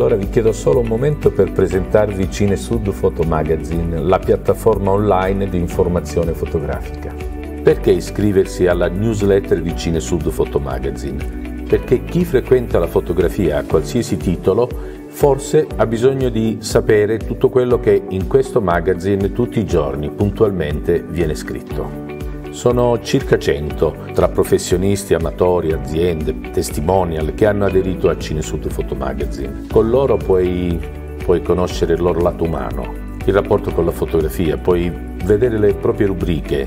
allora vi chiedo solo un momento per presentarvi CineSud Photo Magazine, la piattaforma online di informazione fotografica. Perché iscriversi alla newsletter di CineSud Photo Magazine? Perché chi frequenta la fotografia a qualsiasi titolo forse ha bisogno di sapere tutto quello che in questo magazine tutti i giorni puntualmente viene scritto. Sono circa 100 tra professionisti, amatori, aziende, testimonial che hanno aderito a Cinesud Photo Magazine. Con loro puoi, puoi conoscere il loro lato umano, il rapporto con la fotografia, puoi vedere le proprie rubriche,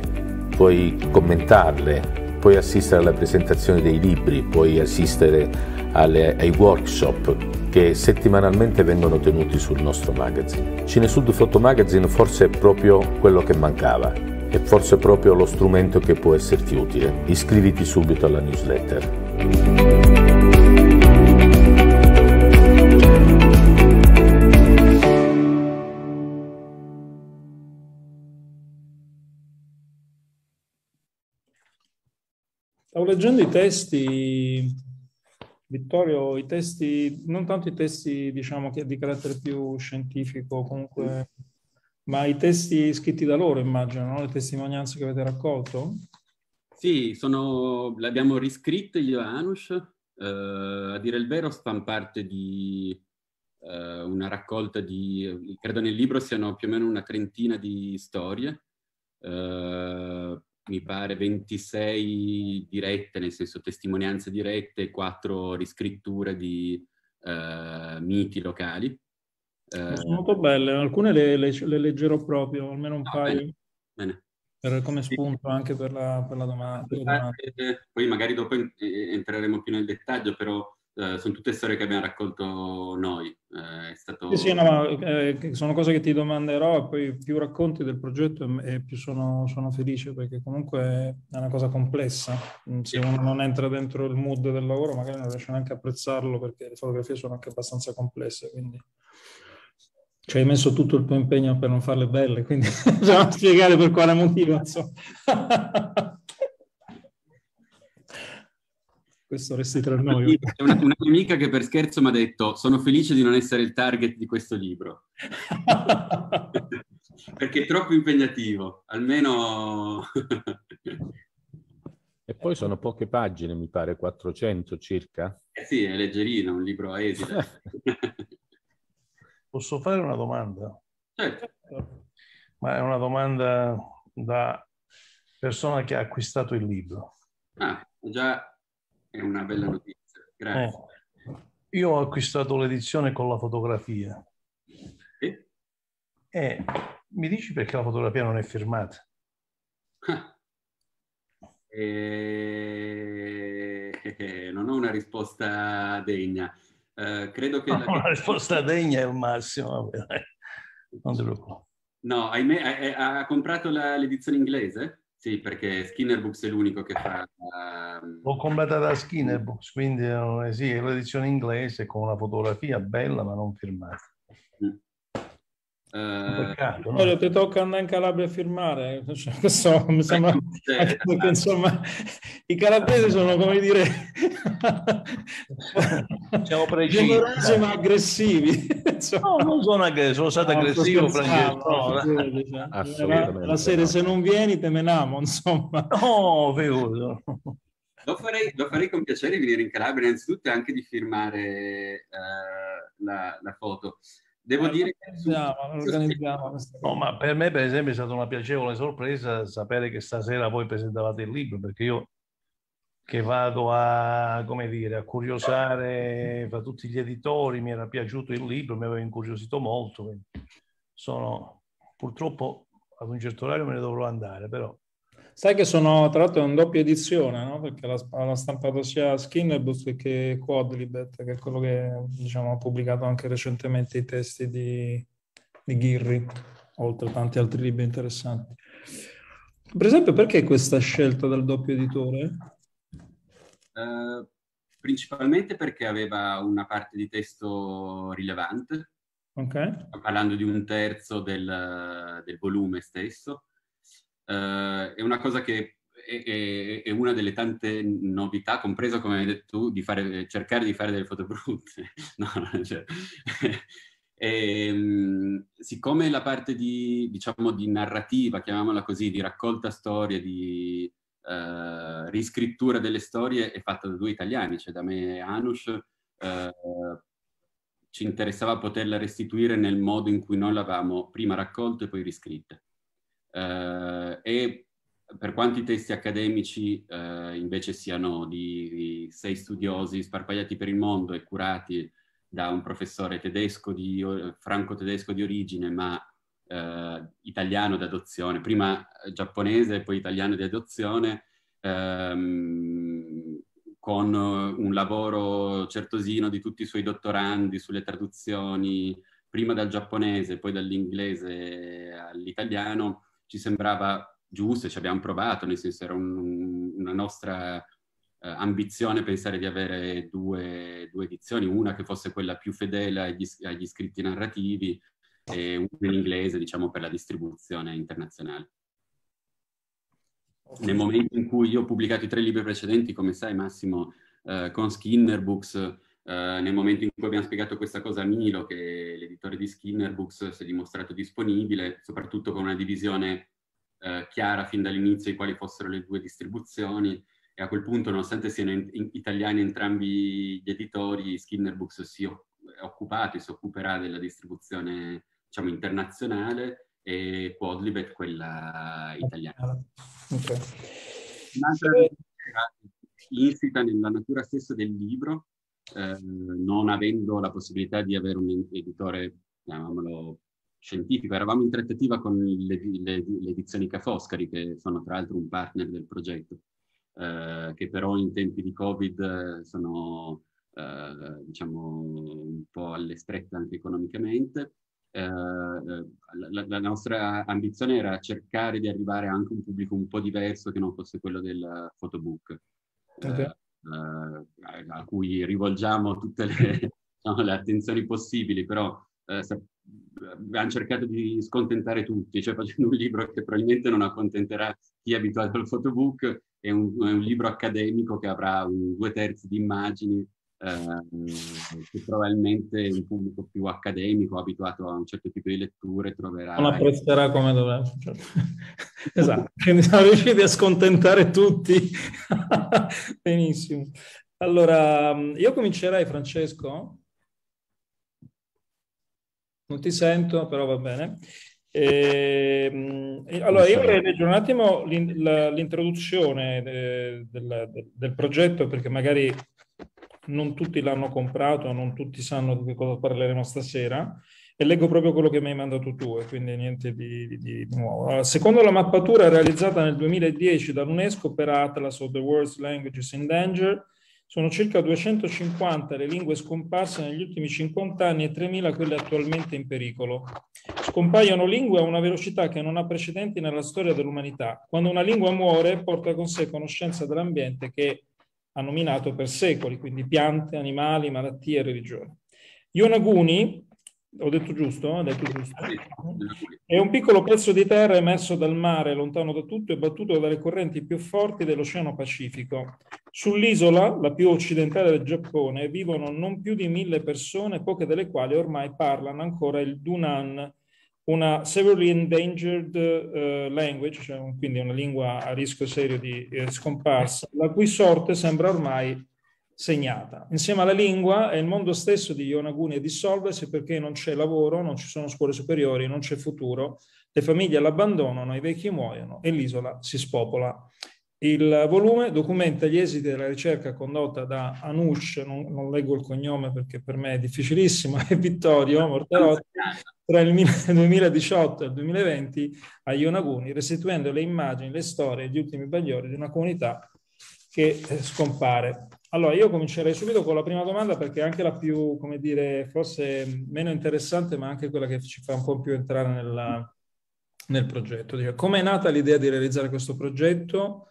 puoi commentarle, puoi assistere alla presentazione dei libri, puoi assistere alle, ai workshop che settimanalmente vengono tenuti sul nostro magazine. Cinesud Photo Magazine forse è proprio quello che mancava, e forse proprio lo strumento che può esserti utile. Iscriviti subito alla newsletter. Stavo leggendo i testi, Vittorio, i testi, non tanto i testi diciamo, di carattere più scientifico, comunque ma i testi scritti da loro, immagino, no? le testimonianze che avete raccolto? Sì, sono, abbiamo riscritte io e Anush. Eh, a dire il vero, fanno parte di eh, una raccolta di, credo nel libro siano più o meno una trentina di storie. Eh, mi pare 26 dirette, nel senso testimonianze dirette, 4 riscritture di eh, miti locali. Eh, sono molto belle, alcune le, le, le leggerò proprio, almeno un ah, paio. Bene. bene. Per, come spunto sì. anche per la, per la domanda. Per la eh, domanda. Eh, poi magari dopo entreremo più nel dettaglio, però eh, sono tutte storie che abbiamo raccolto noi. Eh, stato... Sì, no, ma, eh, sono cose che ti domanderò e poi più racconti del progetto e, più sono, sono felice perché comunque è una cosa complessa. Mm, se uno non entra dentro il mood del lavoro magari non riesce neanche a apprezzarlo perché le fotografie sono anche abbastanza complesse. Quindi... Ci hai messo tutto il tuo impegno per non farle belle, quindi bisogna spiegare per quale motivo. Questo resti tra noi. C'è una, una mia amica che per scherzo mi ha detto sono felice di non essere il target di questo libro. Perché è troppo impegnativo, almeno... E poi sono poche pagine, mi pare 400 circa. Eh sì, è leggerino, un libro a esile. Posso fare una domanda? Certo. Ma è una domanda da persona che ha acquistato il libro. Ah, già è una bella notizia, grazie. Eh, io ho acquistato l'edizione con la fotografia. E? Eh, mi dici perché la fotografia non è firmata? Ah. Eh, non ho una risposta degna. Eh, credo che... La... Una risposta degna è un massimo, non te preoccupare. No, ahimè, eh, eh, ha, comprato la, l'edizione inglese? Sì, perché Skinner Books è l'unico che fa... Um... L'ho comprata da Skinner Books, quindi sì, è l'edizione inglese con una fotografia bella ma non firmata. Mm. Eh, peccato, no? ti tocca andare in Calabria a firmare, cioè, so, mi sembra che, eh. insomma, i calabresi sono come dire Siamo precisi, ma aggressivi. No, non sono aggressivo, sono stato no, aggressivo. No, cioè, Assolutamente. La sera se non vieni te menamo, insomma. No, vedo. Lo farei, lo farei, con piacere venire in Calabria, innanzitutto anche di firmare eh, la, la, foto. Devo eh, dire che... Organizziamo, no, ma per me per esempio è stata una piacevole sorpresa sapere che stasera voi presentavate il libro, perché io che vado a, come dire, a curiosare fra tutti gli editori, mi era piaciuto il libro, mi aveva incuriosito molto, sono purtroppo ad un certo orario me ne dovrò andare, però Sai che sono, tra l'altro, è un doppia edizione, no? Perché l'ha stampato sia Skinnerbus che Quadlibet, che è quello che diciamo, ha pubblicato anche recentemente i testi di, di Ghirri, oltre a tanti altri libri interessanti. Per esempio, perché questa scelta del doppio editore? Uh, principalmente perché aveva una parte di testo rilevante, okay. parlando di un terzo del, del volume stesso, eh, è una cosa che è, è, è, una delle tante novità, compresa come hai detto tu, di fare, cercare di fare delle foto brutte. no, cioè, e, ehm, siccome la parte di, diciamo, di narrativa, chiamiamola così, di raccolta storie, di eh, riscrittura delle storie è fatta da due italiani, cioè da me e Anush, eh, ci interessava poterla restituire nel modo in cui noi l'avevamo prima raccolta e poi riscritta eh, e per quanti testi accademici eh, invece siano di, di, sei studiosi sparpagliati per il mondo e curati da un professore tedesco di, franco-tedesco di origine, ma eh, italiano d'adozione, prima eh, giapponese e poi italiano di adozione, ehm, con un lavoro certosino di tutti i suoi dottorandi sulle traduzioni, prima dal giapponese, poi dall'inglese all'italiano, ci sembrava giusto, ci abbiamo provato, nel senso era un, una nostra eh, ambizione pensare di avere due, due, edizioni, una che fosse quella più fedele agli, agli scritti narrativi e una in inglese, diciamo, per la distribuzione internazionale. Nel momento in cui io ho pubblicato i tre libri precedenti, come sai Massimo, eh, con Skinner Books eh, nel momento in cui abbiamo spiegato questa cosa a Milo, che l'editore di Skinner Books si è dimostrato disponibile, soprattutto con una divisione uh, chiara fin dall'inizio di quali fossero le due distribuzioni, e a quel punto, nonostante siano in, in, italiani entrambi gli editori, Skinner Books si è occupato e si occuperà della distribuzione diciamo, internazionale e Quadlibet quella italiana. Okay. Un'altra eh, insita nella natura stessa del libro, eh, non avendo la possibilità di avere un editore, chiamiamolo scientifico, eravamo in trattativa con le, le, le edizioni Ca' Foscari, che sono tra l'altro un partner del progetto, eh, che però in tempi di Covid eh, sono eh, diciamo un po' alle strette anche economicamente. Eh, la, la, nostra ambizione era cercare di arrivare anche a un pubblico un po' diverso che non fosse quello del photobook. Tant'è eh, a cui rivolgiamo tutte le, no, diciamo, le attenzioni possibili, però eh, hanno eh, cercato di scontentare tutti, cioè facendo un libro che probabilmente non accontenterà chi è abituato al photobook, è un, è un libro accademico che avrà un, due terzi di immagini eh, probabilmente il pubblico più accademico, abituato a un certo tipo di letture, troverà... Non apprezzerà come dovrà. Cioè, esatto, quindi siamo riusciti a scontentare tutti. Benissimo. Allora, io comincerei, Francesco. Non ti sento, però va bene. Ehm, e, allora, io vorrei leggere un attimo l'introduzione eh, del, del, del progetto perché magari non tutti l'hanno comprato, non tutti sanno di cosa parleremo stasera e leggo proprio quello che mi hai mandato tu e quindi niente di, di, di nuovo. Allora, secondo la mappatura realizzata nel 2010 dall'UNESCO per Atlas of the World's Languages in Danger, sono circa 250 le lingue scomparse negli ultimi 50 anni e 3.000 quelle attualmente in pericolo. Scompaiono lingue a una velocità che non ha precedenti nella storia dell'umanità. Quando una lingua muore porta con sé conoscenza dell'ambiente che ha nominato per secoli, quindi piante, animali, malattie e religione. Yonaguni, ho detto giusto? Ho detto giusto. È un piccolo pezzo di terra emerso dal mare, lontano da tutto e battuto dalle correnti più forti dell'Oceano Pacifico. Sull'isola, la più occidentale del Giappone, vivono non più di mille persone, poche delle quali ormai parlano ancora il Dunan, una severely endangered uh, language, cioè un, quindi una lingua a rischio serio di eh, scomparsa, la cui sorte sembra ormai segnata. Insieme alla lingua è il mondo stesso di Yonaguni a dissolversi perché non c'è lavoro, non ci sono scuole superiori, non c'è futuro, le famiglie l'abbandonano, i vecchi muoiono e l'isola si spopola. Il volume documenta gli esiti della ricerca condotta da Anush, non, non leggo il cognome perché per me è difficilissimo, è Vittorio Mortarotti, tra il 2018 e il 2020 a Ionaguni, restituendo le immagini, le storie e gli ultimi bagliori di una comunità che eh, scompare. Allora, io comincerei subito con la prima domanda perché è anche la più, come dire, forse meno interessante, ma anche quella che ci fa un po' più entrare nella, nel progetto. Come è nata l'idea di realizzare questo progetto?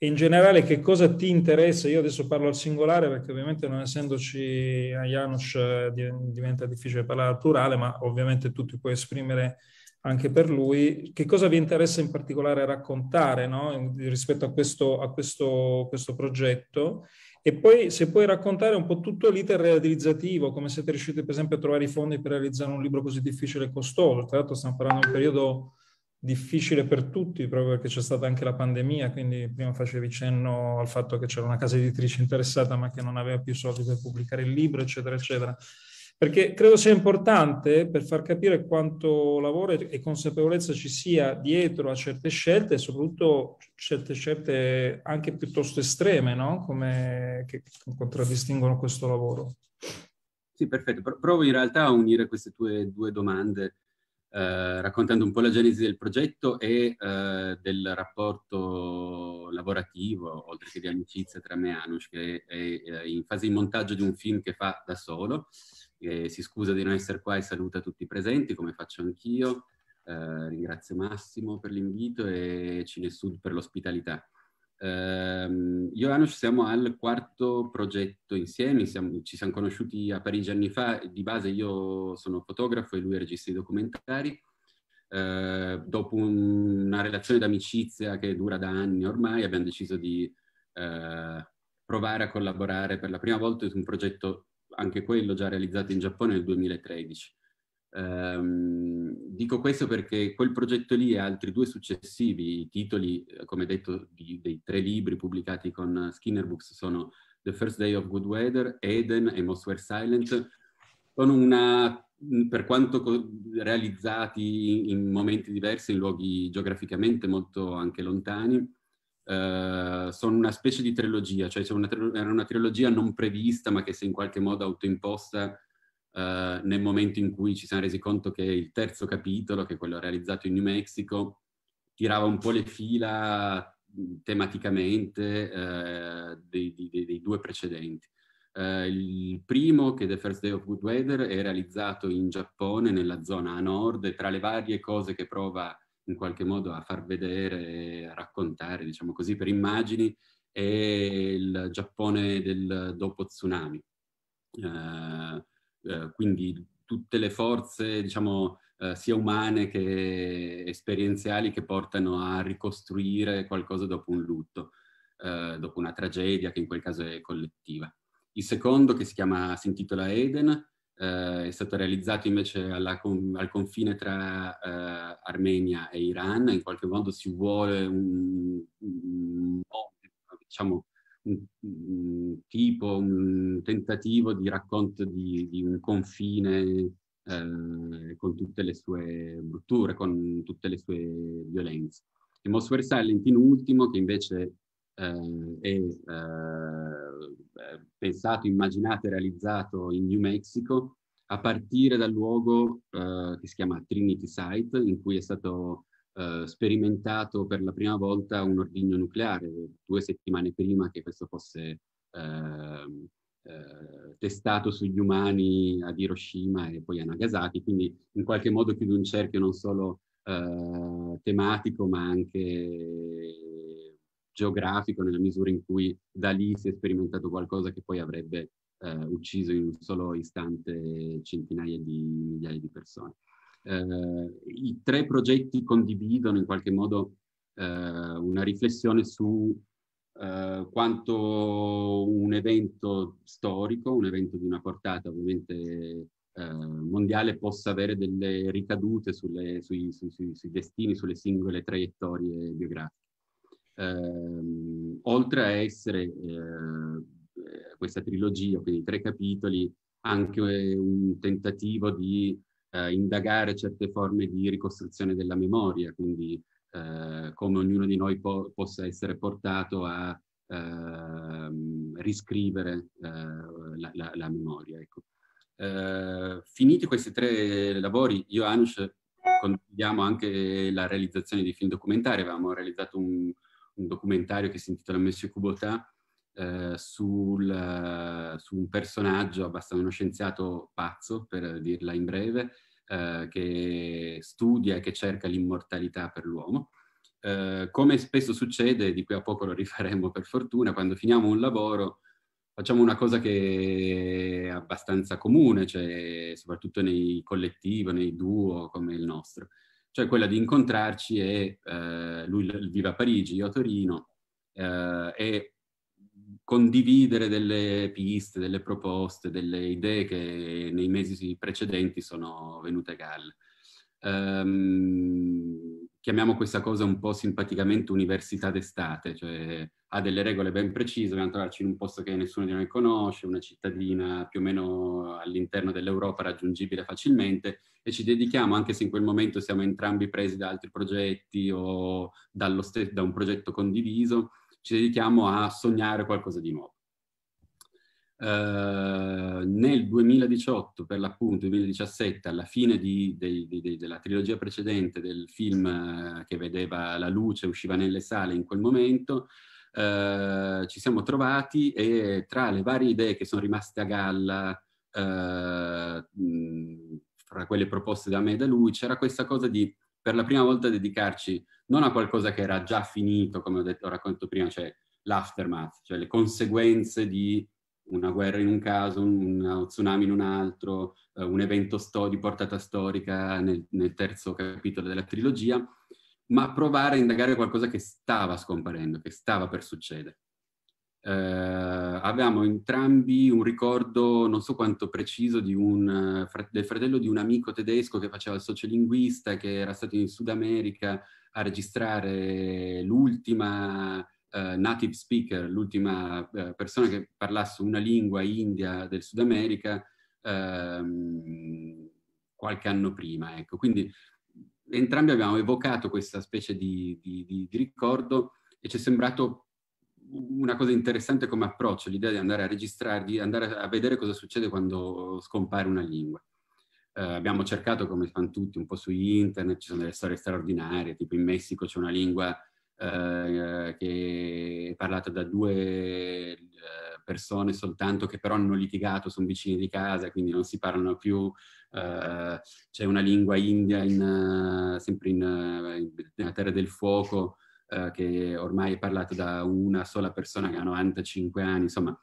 e in generale che cosa ti interessa? Io adesso parlo al singolare perché ovviamente non essendoci a Janusz eh, diventa difficile parlare al plurale, ma ovviamente tu ti puoi esprimere anche per lui. Che cosa vi interessa in particolare raccontare no? rispetto a, questo, a questo, questo, progetto? E poi se puoi raccontare un po' tutto l'iter realizzativo, come siete riusciti per esempio a trovare i fondi per realizzare un libro così difficile e costoso. Tra l'altro stiamo parlando di un periodo difficile per tutti proprio perché c'è stata anche la pandemia, quindi prima facevi cenno al fatto che c'era una casa editrice interessata ma che non aveva più soldi per pubblicare il libro, eccetera, eccetera. Perché credo sia importante per far capire quanto lavoro e consapevolezza ci sia dietro a certe scelte e soprattutto certe scelte anche piuttosto estreme, no? Come, che contraddistinguono questo lavoro. Sì, perfetto. Provo in realtà a unire queste tue due domande eh, raccontando un po' la genesi del progetto e eh, del rapporto lavorativo, oltre che di amicizia tra me e Anush, che è, è eh, in fase di montaggio di un film che fa da solo. E si scusa di non essere qua e saluta tutti i presenti, come faccio anch'io. Eh, ringrazio Massimo per l'invito e Cinesud per l'ospitalità. Um, io e Anush siamo al quarto progetto insieme, siamo, ci siamo conosciuti a Parigi anni fa, di base io sono fotografo e lui è regista di documentari. Uh, dopo un, una relazione d'amicizia che dura da anni ormai abbiamo deciso di uh, provare a collaborare per la prima volta su un progetto, anche quello già realizzato in Giappone nel 2013. Ehm, dico questo perché quel progetto lì e altri due successivi, i titoli, eh, come detto, di, dei tre libri pubblicati con Skinner Books sono The First Day of Good Weather, Eden e Most Were Silent, sono una mm, per quanto realizzati in momenti diversi, in luoghi geograficamente molto anche lontani, eh, sono una specie di trilogia, cioè una, era una trilogia non prevista ma che si è in qualche modo autoimposta eh, nel momento in cui ci siamo resi conto che il terzo capitolo, che è quello realizzato in New Mexico, tirava un po' le fila mm, tematicamente eh, dei, dei, dei, due precedenti. Eh, il primo, che è The First Day of Good Weather, è realizzato in Giappone, nella zona a nord, e tra le varie cose che prova in qualche modo a far vedere, a raccontare, diciamo così, per immagini, è il Giappone del dopo tsunami. Eh, eh, quindi tutte le forze, diciamo, eh, sia umane che esperienziali che portano a ricostruire qualcosa dopo un lutto, eh, dopo una tragedia che in quel caso è collettiva. Il secondo, che si, chiama, si intitola Eden, eh, è stato realizzato invece alla, al confine tra Armenia e Iran, in qualche modo si vuole un, un, un diciamo, un, un tipo, un tentativo di racconto di, di un confine eh, con tutte le sue brutture, con tutte le sue violenze. E Mosfer Silent in ultimo, che invece eh, è eh, pensato, immaginato e realizzato in New Mexico, a partire dal luogo eh, che si chiama Trinity Site, in cui è stato eh, sperimentato per la prima volta un ordigno nucleare, due settimane prima che questo fosse ehm, eh, testato sugli umani ad Hiroshima e poi a Nagasaki, quindi in qualche modo chiude un cerchio non solo eh, tematico ma anche geografico nella misura in cui da lì si è sperimentato qualcosa che poi avrebbe eh, ucciso in un solo istante centinaia di migliaia di persone eh, i tre progetti condividono in qualche modo eh, una riflessione su eh, quanto un evento storico, un evento di una portata ovviamente eh, mondiale, possa avere delle ricadute sulle, sui, sui, sui, destini, sulle singole traiettorie biografiche. Ehm, oltre a essere eh, questa trilogia, quindi tre capitoli, anche un tentativo di eh, indagare certe forme di ricostruzione della memoria, quindi eh, come ognuno di noi po- possa essere portato a ehm, riscrivere eh, la, la, la, memoria. Ecco. Eh, finiti questi tre lavori, io e Anush condividiamo anche la realizzazione di film documentari, avevamo realizzato un, un documentario che si intitola Monsieur Cubotà, eh, sul, eh, su un personaggio, abbastanza uno scienziato pazzo, per dirla in breve, eh, che studia e che cerca l'immortalità per l'uomo. Eh, come spesso succede, di qui a poco lo rifaremo per fortuna, quando finiamo un lavoro facciamo una cosa che è abbastanza comune, cioè, soprattutto nei collettivi, nei duo come il nostro, cioè quella di incontrarci e eh, lui vive a Parigi, io a Torino, eh, e condividere delle piste, delle proposte, delle idee che nei mesi precedenti sono venute a galla. Um, ehm, chiamiamo questa cosa un po' simpaticamente università d'estate, cioè ha delle regole ben precise, dobbiamo trovarci in un posto che nessuno di noi conosce, una cittadina più o meno all'interno dell'Europa raggiungibile facilmente e ci dedichiamo, anche se in quel momento siamo entrambi presi da altri progetti o da un progetto condiviso, ci dedichiamo a sognare qualcosa di nuovo. Uh, nel 2018, per l'appunto 2017, alla fine di, dei, dei, della trilogia precedente del film eh, che vedeva la luce, usciva nelle sale in quel momento, uh, ci siamo trovati e tra le varie idee che sono rimaste a galla, uh, fra quelle proposte da me e da lui, c'era questa cosa di per la prima volta dedicarci non a qualcosa che era già finito, come ho, detto, ho raccontato prima, cioè l'aftermath, cioè le conseguenze di una guerra in un caso, uno tsunami in un altro, eh, un evento sto- di portata storica nel, nel, terzo capitolo della trilogia, ma provare a indagare qualcosa che stava scomparendo, che stava per succedere eh, avevamo entrambi un ricordo non so quanto preciso un, eh, del fratello di un amico tedesco che faceva il sociolinguista, che era stato in Sud America a registrare l'ultima eh, native speaker, l'ultima eh, persona che parlasse una lingua india del Sud America ehm, qualche anno prima. Ecco. Quindi entrambi abbiamo evocato questa specie di, di, di, di ricordo e ci è sembrato una cosa interessante come approccio, l'idea di andare a registrare, di andare a vedere cosa succede quando scompare una lingua. Eh, abbiamo cercato, come fanno tutti, un po' su internet, ci sono delle storie straordinarie, tipo in Messico c'è una lingua eh, che è parlata da due eh, persone soltanto che però hanno litigato, sono vicini di casa, quindi non si parlano più. Eh, c'è una lingua india in, eh, sempre in, eh, in, nella Terra del Fuoco eh, che ormai è parlato da una sola persona che ha 95 anni, insomma,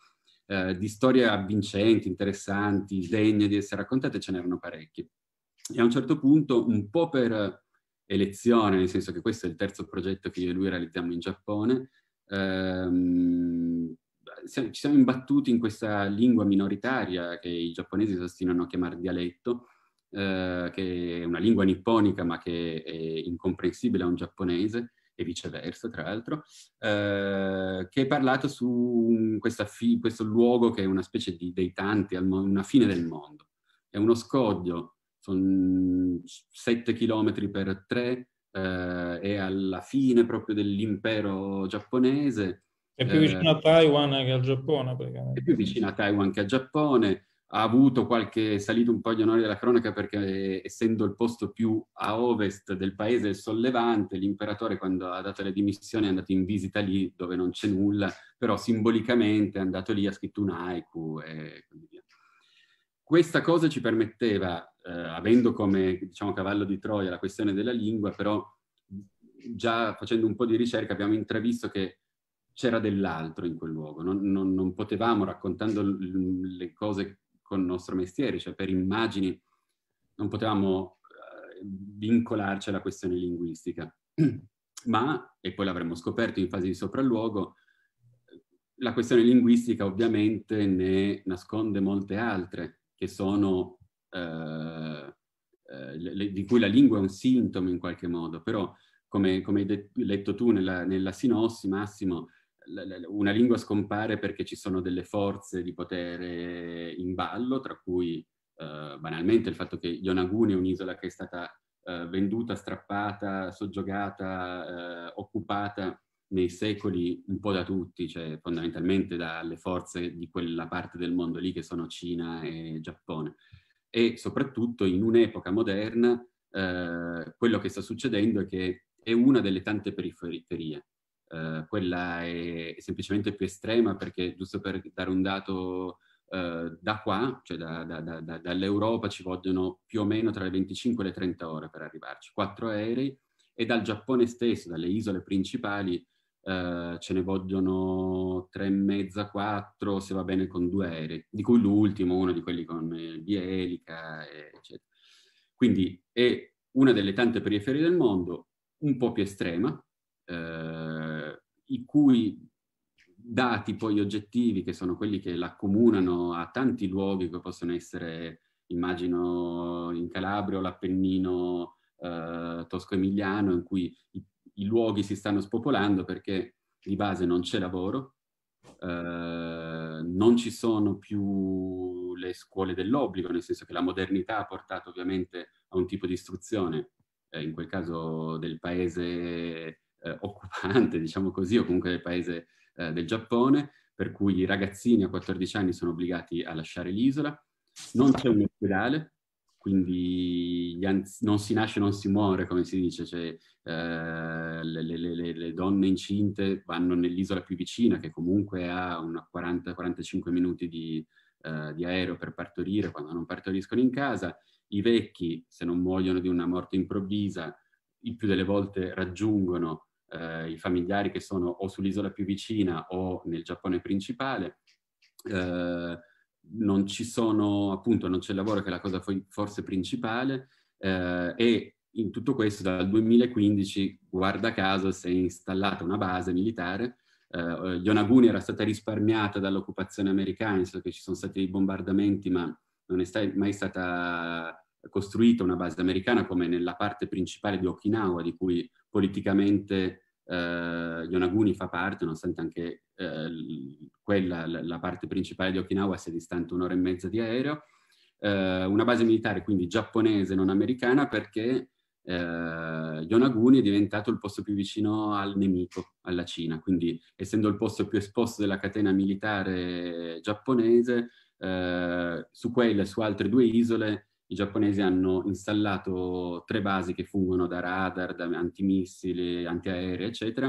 eh, di storie avvincenti, interessanti, degne di essere raccontate, ce n'erano parecchie. E a un certo punto, un po' per elezione, nel senso che questo è il terzo progetto che io e lui realizziamo in Giappone, ehm, ci siamo imbattuti in questa lingua minoritaria che i giapponesi ostinano a chiamare dialetto, eh, che è una lingua nipponica ma che è incomprensibile a un giapponese, e viceversa, tra l'altro, eh, che hai parlato su fi- questo luogo che è una specie di dei tanti, mo- una fine del mondo. È uno scoglio, sono 7 km per 3, eh, è alla fine proprio dell'impero giapponese. È più vicino eh, a Taiwan che al Giappone, praticamente. È più vicino a Taiwan che al Giappone ha avuto qualche salito un po' gli onori della cronaca perché essendo il posto più a ovest del paese il sollevante, l'imperatore quando ha dato le dimissioni è andato in visita lì dove non c'è nulla, però simbolicamente è andato lì, ha scritto un haiku e così via. Questa cosa ci permetteva, eh, avendo come diciamo, cavallo di Troia la questione della lingua, però già facendo un po' di ricerca abbiamo intravisto che c'era dell'altro in quel luogo, non, non, non potevamo, raccontando le cose con il nostro mestiere, cioè per immagini non potevamo eh, vincolarci alla questione linguistica. Ma, e poi l'avremmo scoperto in fase di sopralluogo, la questione linguistica ovviamente ne nasconde molte altre, che sono, eh, eh le, di cui la lingua è un sintomo in qualche modo, però come, come hai detto, letto tu nella, nella sinossi, Massimo, una lingua scompare perché ci sono delle forze di potere in ballo, tra cui eh, banalmente il fatto che Yonaguni è un'isola che è stata eh, venduta, strappata, soggiogata, eh, occupata nei secoli un po' da tutti, cioè fondamentalmente dalle forze di quella parte del mondo lì che sono Cina e Giappone. E soprattutto in un'epoca moderna eh, quello che sta succedendo è che è una delle tante periferie eh, quella è, semplicemente più estrema perché, giusto per dare un dato eh, da qua, cioè da, da, da, dall'Europa ci vogliono più o meno tra le 25 e le 30 ore per arrivarci, quattro aerei e dal Giappone stesso, dalle isole principali, Uh, ce ne vogliono tre e mezza, quattro, se va bene con due aerei, di cui l'ultimo, uno di quelli con bielica, eh, eccetera. Quindi è una delle tante periferie del mondo, un po' più estrema, eh, i cui dati poi oggettivi, che sono quelli che l'accomunano a tanti luoghi che possono essere, immagino, in Calabria o l'Appennino eh, tosco-emiliano, in cui i, i, luoghi si stanno spopolando perché di base non c'è lavoro, eh, non ci sono più le scuole dell'obbligo, nel senso che la modernità ha portato ovviamente a un tipo di istruzione, eh, in quel caso del paese eh, occupante, diciamo così, o comunque del paese eh, del Giappone, per cui i ragazzini a 14 anni sono obbligati a lasciare l'isola. Non c'è un ospedale, quindi anz- non si nasce, non si muore, come si dice, cioè, eh, le, le, le, le, donne incinte vanno nell'isola più vicina, che comunque ha 40-45 minuti di, eh, di, aereo per partorire, quando non partoriscono in casa, i vecchi, se non muoiono di una morte improvvisa, il più delle volte raggiungono eh, i familiari che sono o sull'isola più vicina o nel Giappone principale. Eh, non ci sono, appunto, non c'è il lavoro che è la cosa forse principale eh, e in tutto questo dal 2015, guarda caso, si è installata una base militare. Eh, Yonaguni era stata risparmiata dall'occupazione americana, nel senso che ci sono stati i bombardamenti, ma non è mai stata costruita una base americana come nella parte principale di Okinawa, di cui politicamente eh, Yonaguni fa parte, nonostante anche eh, quella, la parte principale di Okinawa sia distante un'ora e mezza di aereo, eh, una base militare quindi giapponese, non americana, perché eh, Yonaguni è diventato il posto più vicino al nemico, alla Cina, quindi essendo il posto più esposto della catena militare giapponese, eh, su quelle e su altre due isole i giapponesi hanno installato tre basi che fungono da radar, da antimissili, antiaerei, eccetera,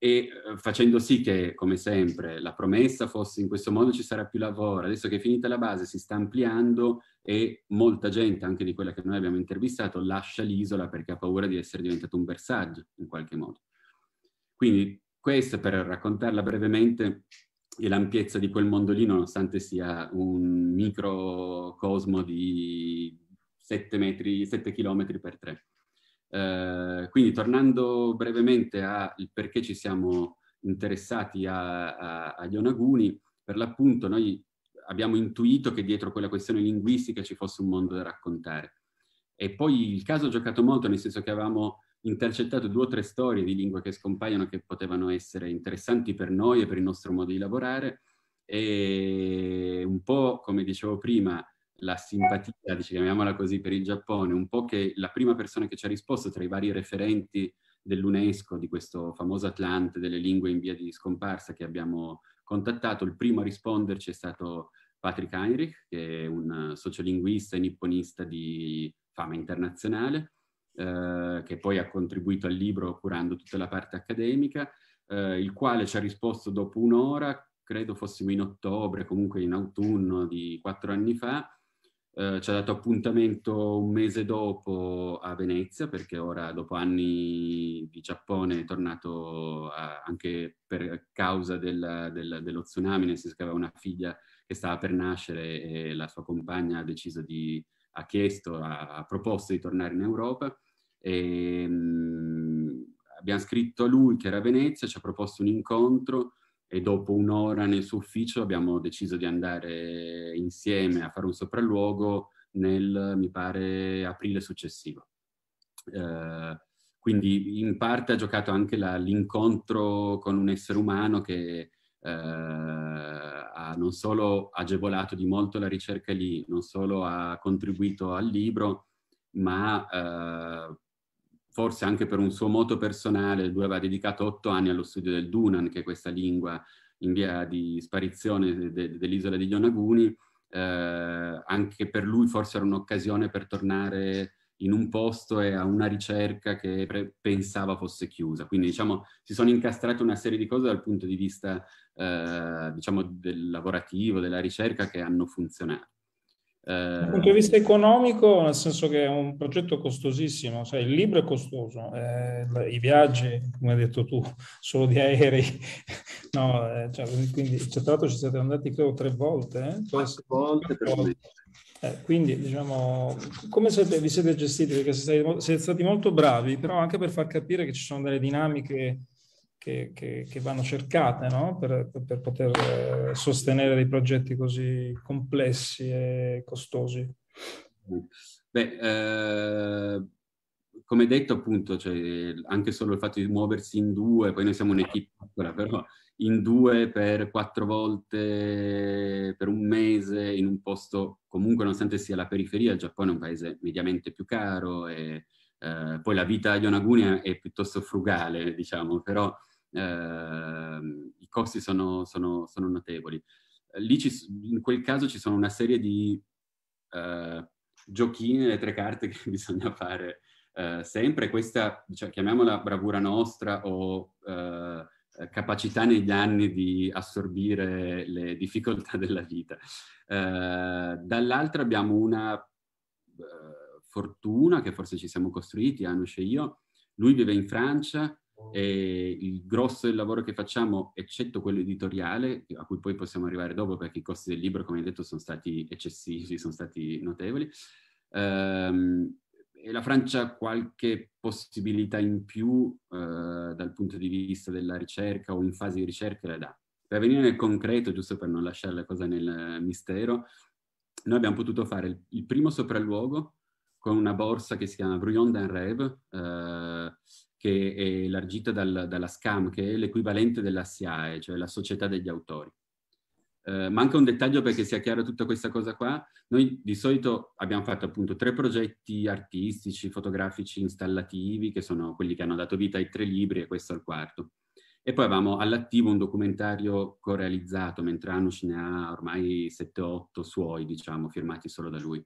e eh, facendo sì che, come sempre, la promessa fosse in questo modo ci sarà più lavoro, adesso che è finita la base si sta ampliando e molta gente, anche di quella che noi abbiamo intervistato, lascia l'isola perché ha paura di essere diventato un bersaglio, in qualche modo. Quindi questa, per raccontarla brevemente, e l'ampiezza di quel mondo lì, nonostante sia un microcosmo di 7 metri, 7 km per 3. Eh, quindi tornando brevemente al perché ci siamo interessati a, a, agli onaguni, per l'appunto noi abbiamo intuito che dietro quella questione linguistica ci fosse un mondo da raccontare. E poi il caso ha giocato molto, nel senso che avevamo intercettato due o tre storie di lingue che scompaiono che potevano essere interessanti per noi e per il nostro modo di lavorare e un po', come dicevo prima, la simpatia, chiamiamola così, per il Giappone, un po' che la prima persona che ci ha risposto tra i vari referenti dell'UNESCO, di questo famoso Atlante delle lingue in via di scomparsa che abbiamo contattato, il primo a risponderci è stato Patrick Heinrich, che è un sociolinguista e nipponista di fama internazionale, eh, che poi ha contribuito al libro curando tutta la parte accademica, eh, il quale ci ha risposto dopo un'ora, credo fossimo in ottobre, comunque in autunno di quattro anni fa, eh, ci ha dato appuntamento un mese dopo a Venezia, perché ora dopo anni di Giappone è tornato a, anche per causa del, del, dello tsunami, nel senso che aveva una figlia che stava per nascere e la sua compagna ha deciso di, ha chiesto, ha, ha proposto di tornare in Europa e, ehm, mh, abbiamo scritto a lui che era a Venezia, ci ha proposto un incontro e dopo un'ora nel suo ufficio abbiamo deciso di andare insieme a fare un sopralluogo nel, mi pare, aprile successivo. Eh, quindi in parte ha giocato anche l'incontro con un essere umano che eh, ha non solo agevolato di molto la ricerca lì, non solo ha contribuito al libro, ma eh, forse anche per un suo moto personale, lui aveva dedicato otto anni allo studio del Dunan, che è questa lingua in via di sparizione de, de, dell'isola degli Onaguni, eh, anche per lui forse era un'occasione per tornare in un posto e a una ricerca che pre- pensava fosse chiusa. Quindi diciamo si sono incastrate una serie di cose dal punto di vista eh, diciamo del lavorativo, della ricerca che hanno funzionato. Dal eh, punto di vista economico, nel senso che è un progetto costosissimo, cioè, il libro è costoso, eh, i viaggi, come hai detto tu, solo di aerei, no, eh, cioè, quindi, cioè, tra l'altro ci siete andati credo tre volte. Eh? Quattro volte, per volte. Eh, quindi diciamo, come siete, vi siete gestiti? Perché siete siete stati molto bravi, però anche per far capire che ci sono delle dinamiche che, che, che vanno cercate no? per, per, poter eh, sostenere dei progetti così complessi e costosi. Beh, eh, come detto appunto, cioè, anche solo il fatto di muoversi in due, poi noi siamo un'equipe piccola, però in due per quattro volte per un mese in un posto comunque nonostante sia la periferia, il Giappone è un paese mediamente più caro e eh, poi la vita a Yonaguni è piuttosto frugale, diciamo, però Ehm, i costi sono, sono, sono notevoli. Eh, lì ci, in quel caso ci sono una serie di eh, giochini, le tre carte che bisogna fare Uh, sempre questa, diciamo, chiamiamola bravura nostra o uh, capacità negli anni di assorbire le difficoltà della vita. Uh, dall'altra abbiamo una fortuna che forse ci siamo costruiti, Anush e io. Lui vive in Francia, e il grosso del lavoro che facciamo, eccetto quello editoriale, a cui poi possiamo arrivare dopo perché i costi del libro, come hai detto, sono stati eccessivi, sono stati notevoli. Ehm, e la Francia ha qualche possibilità in più eh, dal punto di vista della ricerca o in fase di ricerca le dà. Per venire nel concreto, giusto per non lasciare la cosa nel mistero, noi abbiamo potuto fare il, il primo sopralluogo con una borsa che si chiama Bruyon d'Enrêve, eh, che è elargita dal, dalla SCAM, che è l'equivalente della SIAE, cioè la Società degli Autori. Eh, manca un dettaglio perché sia chiara tutta questa cosa qua. Noi di solito abbiamo fatto appunto tre progetti artistici, fotografici, installativi, che sono quelli che hanno dato vita ai tre libri e questo al quarto. E poi avevamo all'attivo un documentario corealizzato, mentre Anush ne ha ormai 7-8 suoi, diciamo, firmati solo da lui.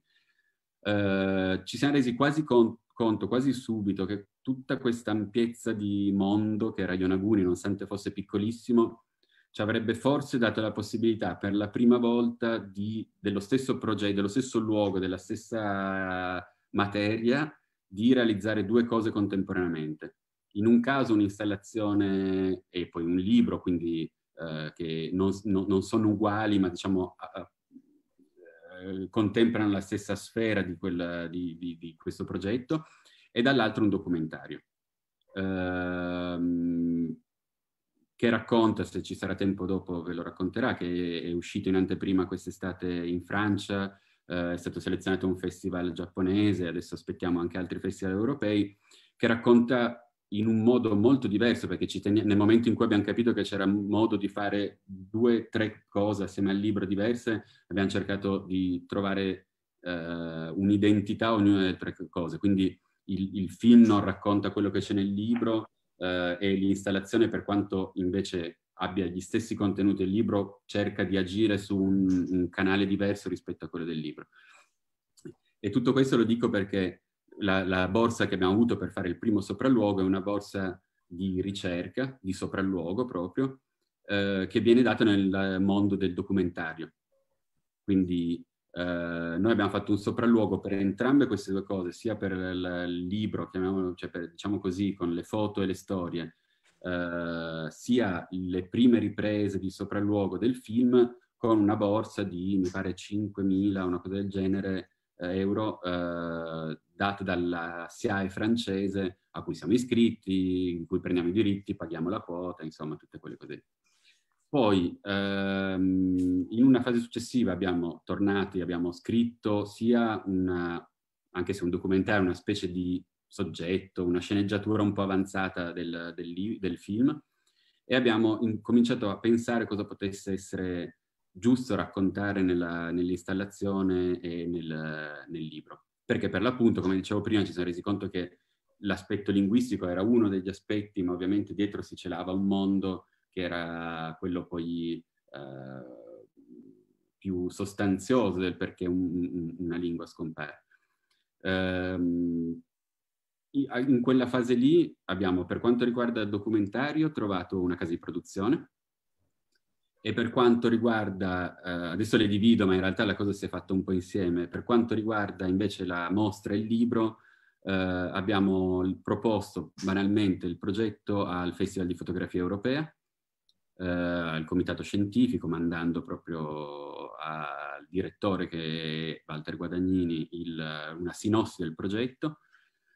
Eh, ci siamo resi quasi con, conto, quasi subito, che tutta questa ampiezza di mondo che era Naguni, nonostante fosse piccolissimo, ci avrebbe forse dato la possibilità per la prima volta di, dello stesso progetto, dello stesso luogo, della stessa materia, di realizzare due cose contemporaneamente. In un caso un'installazione e poi un libro, quindi eh, che non, no, non, sono uguali, ma diciamo eh, contemplano la stessa sfera di, quella, di, di, di questo progetto, e dall'altro un documentario ehm, che racconta, se ci sarà tempo dopo ve lo racconterà, che è uscito in anteprima quest'estate in Francia, eh, è stato selezionato un festival giapponese, adesso aspettiamo anche altri festival europei, che racconta in un modo molto diverso, perché nel momento in cui abbiamo capito che c'era modo di fare due, tre cose assieme al libro diverse, abbiamo cercato di trovare eh, un'identità a ognuna delle tre cose. Quindi il, il film non racconta quello che c'è nel libro eh, e l'installazione, per quanto invece abbia gli stessi contenuti del libro, cerca di agire su un, un canale diverso rispetto a quello del libro. E tutto questo lo dico perché la, la, borsa che abbiamo avuto per fare il primo sopralluogo è una borsa di ricerca, di sopralluogo proprio, eh, che viene data nel mondo del documentario. Quindi eh, noi abbiamo fatto un sopralluogo per entrambe queste due cose, sia per il libro, cioè per, diciamo così, con le foto e le storie, uh, sia le prime riprese di sopralluogo del film con una borsa di, mi pare, 5.000, una cosa del genere, eh, euro, uh, data dalla SIAE francese a cui siamo iscritti, in cui prendiamo i diritti, paghiamo la quota, insomma, tutte quelle cose poi ehm, in una fase successiva abbiamo tornato e abbiamo scritto sia una, anche se un documentario, una specie di soggetto, una sceneggiatura un po' avanzata del, del, del film e abbiamo cominciato a pensare cosa potesse essere giusto raccontare nella, nell'installazione e nel, nel, libro. Perché per l'appunto, come dicevo prima, ci siamo resi conto che l'aspetto linguistico era uno degli aspetti, ma ovviamente dietro si celava un mondo che era quello poi eh, più sostanzioso del perché un, una lingua scompare. Ehm, in quella fase lì abbiamo, per quanto riguarda il documentario, trovato una casa di produzione e per quanto riguarda, eh, adesso le divido, ma in realtà la cosa si è fatta un po' insieme, per quanto riguarda invece la mostra e il libro, eh, abbiamo proposto banalmente il progetto al Festival di Fotografia Europea, eh, al comitato scientifico, mandando proprio al direttore che è Walter Guadagnini il, una sinossi del progetto.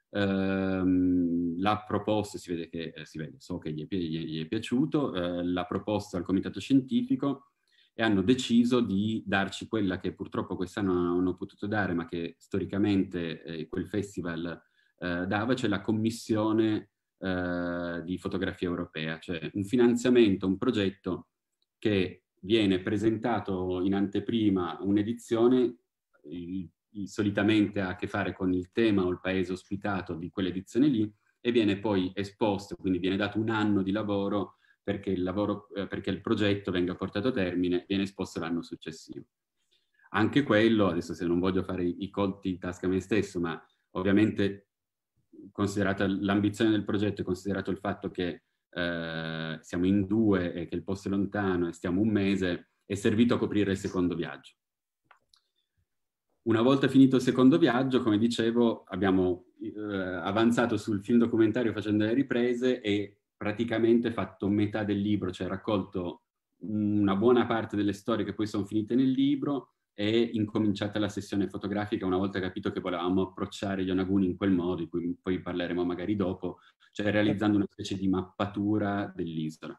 Eh, la proposta, si vede che, eh, si vede, so che gli è, gli è, gli è piaciuto, eh, la proposta al comitato scientifico e hanno deciso di darci quella che purtroppo quest'anno non hanno potuto dare, ma che storicamente eh, quel festival eh, dava, cioè la commissione eh, di fotografia europea, cioè un finanziamento, un progetto che viene presentato in anteprima un'edizione, solitamente ha a che fare con il tema o il paese ospitato di quell'edizione lì, e viene poi esposto, quindi viene dato un anno di lavoro perché il, lavoro, eh, perché il progetto venga portato a termine, viene esposto l'anno successivo. Anche quello, adesso se non voglio fare i conti in tasca a me stesso, ma ovviamente considerata l'ambizione del progetto e considerato il fatto che eh, siamo in due e che il posto è lontano e stiamo un mese, è servito a coprire il secondo viaggio. Una volta finito il secondo viaggio, come dicevo, abbiamo eh, avanzato sul film documentario facendo le riprese e praticamente fatto metà del libro, cioè raccolto una buona parte delle storie che poi sono finite nel libro, e incominciata la sessione fotografica, una volta capito che volevamo approcciare Yonaguni in quel modo, di cui poi parleremo magari dopo, cioè realizzando una specie di mappatura dell'isola.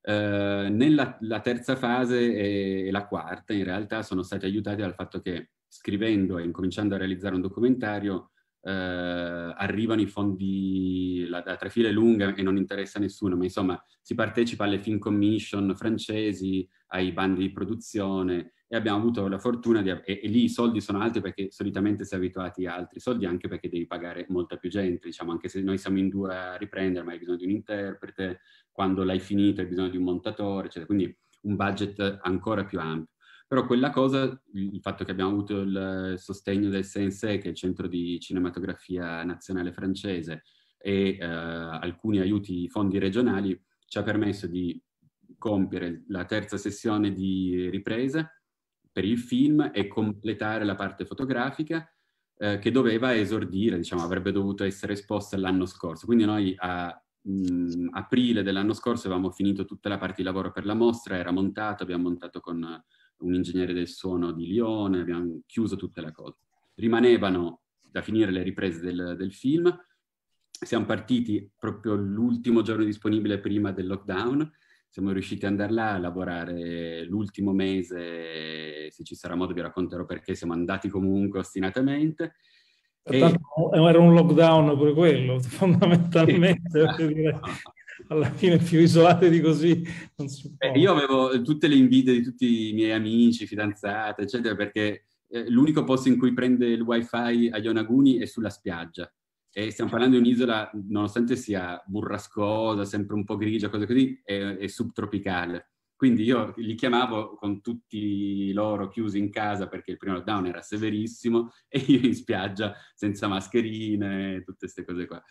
Eh, nella terza fase e, e la quarta in realtà sono stati aiutati dal fatto che scrivendo e incominciando a realizzare un documentario eh, arrivano i fondi, la, la trafila è lunga e non interessa a nessuno, ma insomma si partecipa alle film commission francesi, ai bandi di produzione e abbiamo avuto la fortuna di... E, e, lì i soldi sono altri perché solitamente si è abituati a altri soldi anche perché devi pagare molta più gente, diciamo anche se noi siamo in due a riprendere ma hai bisogno di un interprete, quando l'hai finito hai bisogno di un montatore, eccetera. Quindi un budget ancora più ampio. Però quella cosa, il fatto che abbiamo avuto il sostegno del Sense, che è il centro di cinematografia nazionale francese, e eh, alcuni aiuti fondi regionali, ci ha permesso di compiere la terza sessione di ripresa per il film e completare la parte fotografica eh, che doveva esordire, diciamo, avrebbe dovuto essere esposta l'anno scorso. Quindi noi a mh, mm, aprile dell'anno scorso avevamo finito tutta la parte di lavoro per la mostra, era montato, abbiamo montato con un ingegnere del suono di Lione, abbiamo chiuso tutte le cose. Rimanevano da finire le riprese del, del film, siamo partiti proprio l'ultimo giorno disponibile prima del lockdown, siamo riusciti ad andare là a lavorare l'ultimo mese, se ci sarà modo vi racconterò perché siamo andati comunque ostinatamente. E... Era un lockdown pure quello, fondamentalmente. Sì, alla fine più isolate di così non si eh, può. Eh, io avevo eh, tutte le invidie di tutti i miei amici, fidanzate, eccetera, perché eh, l'unico posto in cui prende il wifi a Yonaguni è sulla spiaggia. E stiamo certo. parlando di un'isola, nonostante sia burrascosa, sempre un po' grigia, cose così, è, è subtropicale. Quindi io li chiamavo con tutti loro chiusi in casa perché il primo lockdown era severissimo e io in spiaggia senza mascherine, tutte queste cose qua.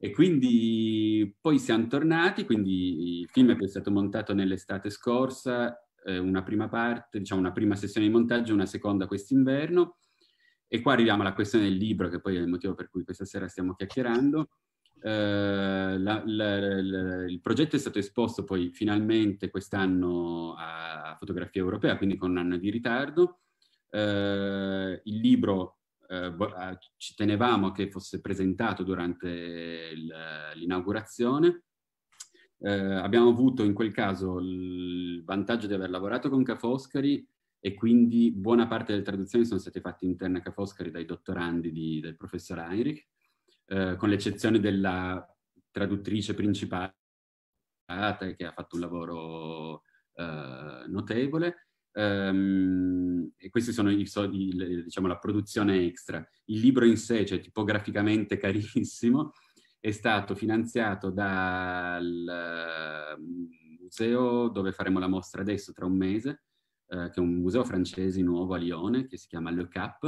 E quindi poi siamo tornati, quindi il film è stato montato nell'estate scorsa, eh, una prima parte, diciamo una prima sessione di montaggio, una seconda quest'inverno. E qua arriviamo alla questione del libro, che poi è il motivo per cui questa sera stiamo chiacchierando. Eh, la, la, la, il progetto è stato esposto poi finalmente quest'anno a Fotografia Europea, quindi con un anno di ritardo. Eh, il libro eh, eh, ci tenevamo che fosse presentato durante l'inaugurazione. Eh, abbiamo avuto in quel caso il vantaggio di aver lavorato con Cafoscari e quindi buona parte delle traduzioni sono state fatte interne a Cafoscari dai dottorandi di, del professor Heinrich, eh, con l'eccezione della traduttrice principale che ha fatto un lavoro eh, notevole Um, e questi sono i soldi, diciamo, la produzione extra. Il libro in sé, cioè tipograficamente carissimo, è stato finanziato dal ehm, museo dove faremo la mostra adesso, tra un mese, eh, che è un museo francese nuovo a Lione, che si chiama Le Cap,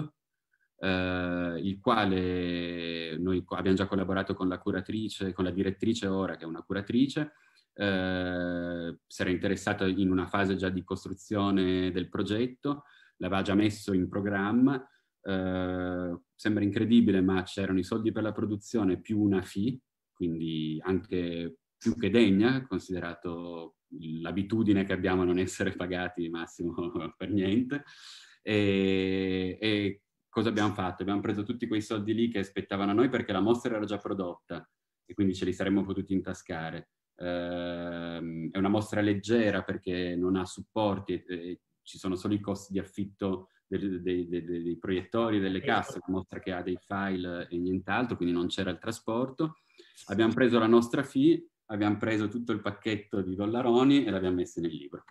eh, il quale noi abbiamo già collaborato con la curatrice, con la direttrice ora, che è una curatrice, eh, si era interessato in una fase già di costruzione del progetto, l'aveva già messo in programma, eh, sembra incredibile ma c'erano i soldi per la produzione più una FI, quindi anche più che degna, considerato l'abitudine che abbiamo a non essere pagati massimo per niente. E, e, cosa abbiamo fatto? Abbiamo preso tutti quei soldi lì che aspettavano a noi perché la mostra era già prodotta e quindi ce li saremmo potuti intascare. Ehm, è una mostra leggera perché non ha supporti, eh, eh ci sono solo i costi di affitto dei, dei, dei, dei proiettori, delle esatto. casse, una mostra che ha dei file e nient'altro, quindi non c'era il trasporto. Abbiamo preso la nostra fee, abbiamo preso tutto il pacchetto di dollaroni e l'abbiamo messa nel libro.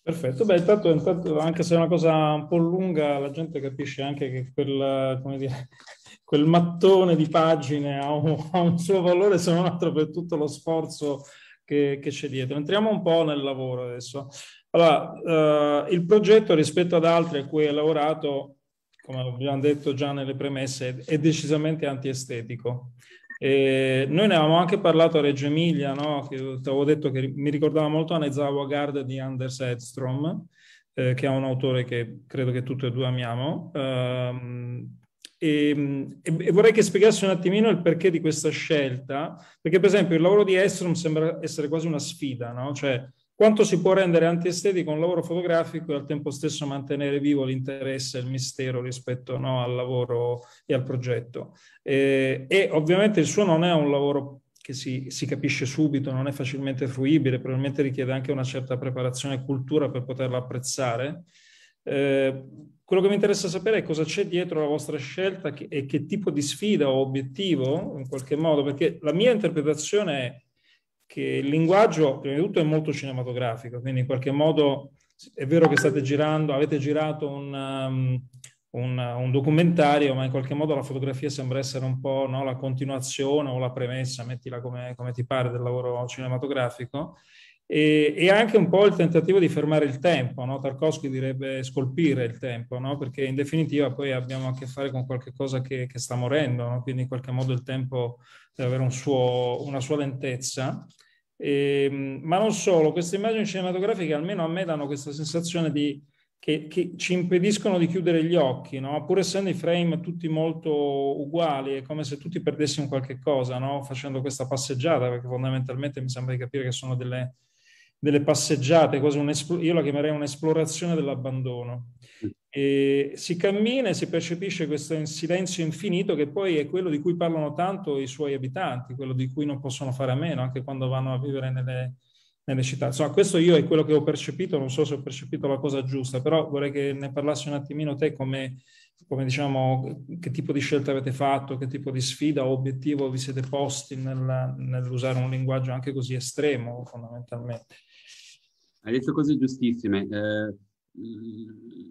Perfetto, beh, intanto, intanto, anche se è una cosa un po' lunga, la gente capisce anche che quel, come dire, quel mattone di pagine ha un, ha un suo valore se non altro per tutto lo sforzo che, che c'è dietro. Entriamo un po' nel lavoro adesso. Allora, eh, il progetto rispetto ad altri a cui hai lavorato, come abbiamo detto già nelle premesse, è decisamente antiestetico. E noi ne avevamo anche parlato a Reggio Emilia, no? che avevo detto che mi ricordava molto Anezawa Gard di Anders Edstrom, eh, che è un autore che credo che tutti e due amiamo. Um, Ehm, e, e, vorrei che spiegassi un attimino il perché di questa scelta, perché per esempio il lavoro di Estrom sembra essere quasi una sfida, no? cioè quanto si può rendere antiestetico un lavoro fotografico e al tempo stesso mantenere vivo l'interesse e il mistero rispetto no, al lavoro e al progetto. E, eh, e, ovviamente il suo non è un lavoro che si, si capisce subito, non è facilmente fruibile, probabilmente richiede anche una certa preparazione e cultura per poterlo apprezzare. Eh, quello che mi interessa sapere è cosa c'è dietro la vostra scelta e che tipo di sfida o obiettivo, in qualche modo, perché la mia interpretazione è che il linguaggio, prima di tutto, è molto cinematografico, quindi in qualche modo è vero che state girando, avete girato un, um, un, un, documentario, ma in qualche modo la fotografia sembra essere un po' no, la continuazione o la premessa, mettila come, come ti pare, del lavoro cinematografico e, e, anche un po' il tentativo di fermare il tempo, no? Tarkovsky direbbe scolpire il tempo, no? perché in definitiva poi abbiamo a che fare con qualcosa che, che, sta morendo, no? quindi in qualche modo il tempo deve avere un suo, una sua lentezza. E, ehm, ma non solo, queste immagini cinematografiche almeno a me danno questa sensazione di, che, che, ci impediscono di chiudere gli occhi, no? pur essendo i frame tutti molto uguali, è come se tutti perdessimo qualche cosa no? facendo questa passeggiata, perché fondamentalmente mi sembra di capire che sono delle, delle passeggiate, quasi io la chiamerei un'esplorazione dell'abbandono. Mm. E si cammina e si percepisce questo silenzio infinito che poi è quello di cui parlano tanto i suoi abitanti, quello di cui non possono fare a meno anche quando vanno a vivere nelle, nelle città. Insomma, questo io è quello che ho percepito, non so se ho percepito la cosa giusta, però vorrei che ne parlassi un attimino te come, come diciamo, che tipo di scelta avete fatto, che tipo di sfida o obiettivo vi siete posti nella, nell'usare un linguaggio anche così estremo fondamentalmente. Hai detto cose giustissime. Eh,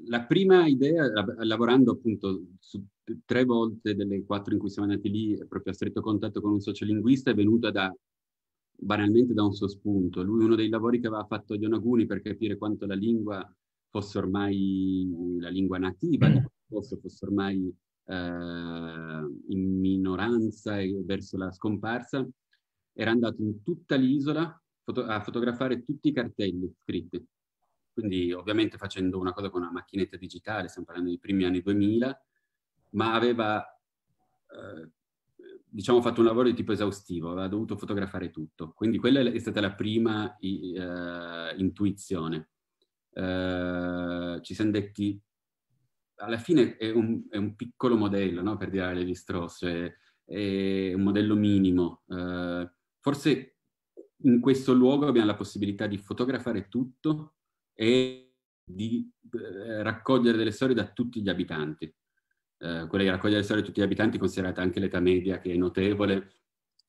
la prima idea, lavorando appunto su tre volte delle quattro in cui siamo andati lì, proprio a stretto contatto con un sociolinguista, è venuta da, banalmente da un suo spunto. Lui uno dei lavori che aveva fatto Yonaguni per capire quanto la lingua fosse ormai la lingua nativa, mm. fosse, fosse ormai eh, in minoranza e verso la scomparsa, era andato in tutta l'isola foto a fotografare tutti i cartelli scritti. Quindi ovviamente facendo una cosa con una macchinetta digitale, stiamo parlando dei primi anni 2000, ma aveva eh, diciamo fatto un lavoro di tipo esaustivo, aveva dovuto fotografare tutto. Quindi quella è stata la prima i, eh, intuizione. Eh, ci siamo detti, alla fine è un, è un piccolo modello, no? per dire alle distrosse, cioè è un modello minimo. Eh, forse in questo luogo abbiamo la possibilità di fotografare tutto e di eh, raccogliere delle storie da tutti gli abitanti. Eh, quella di raccogliere le storie da tutti gli abitanti, considerata anche l'età media che è notevole,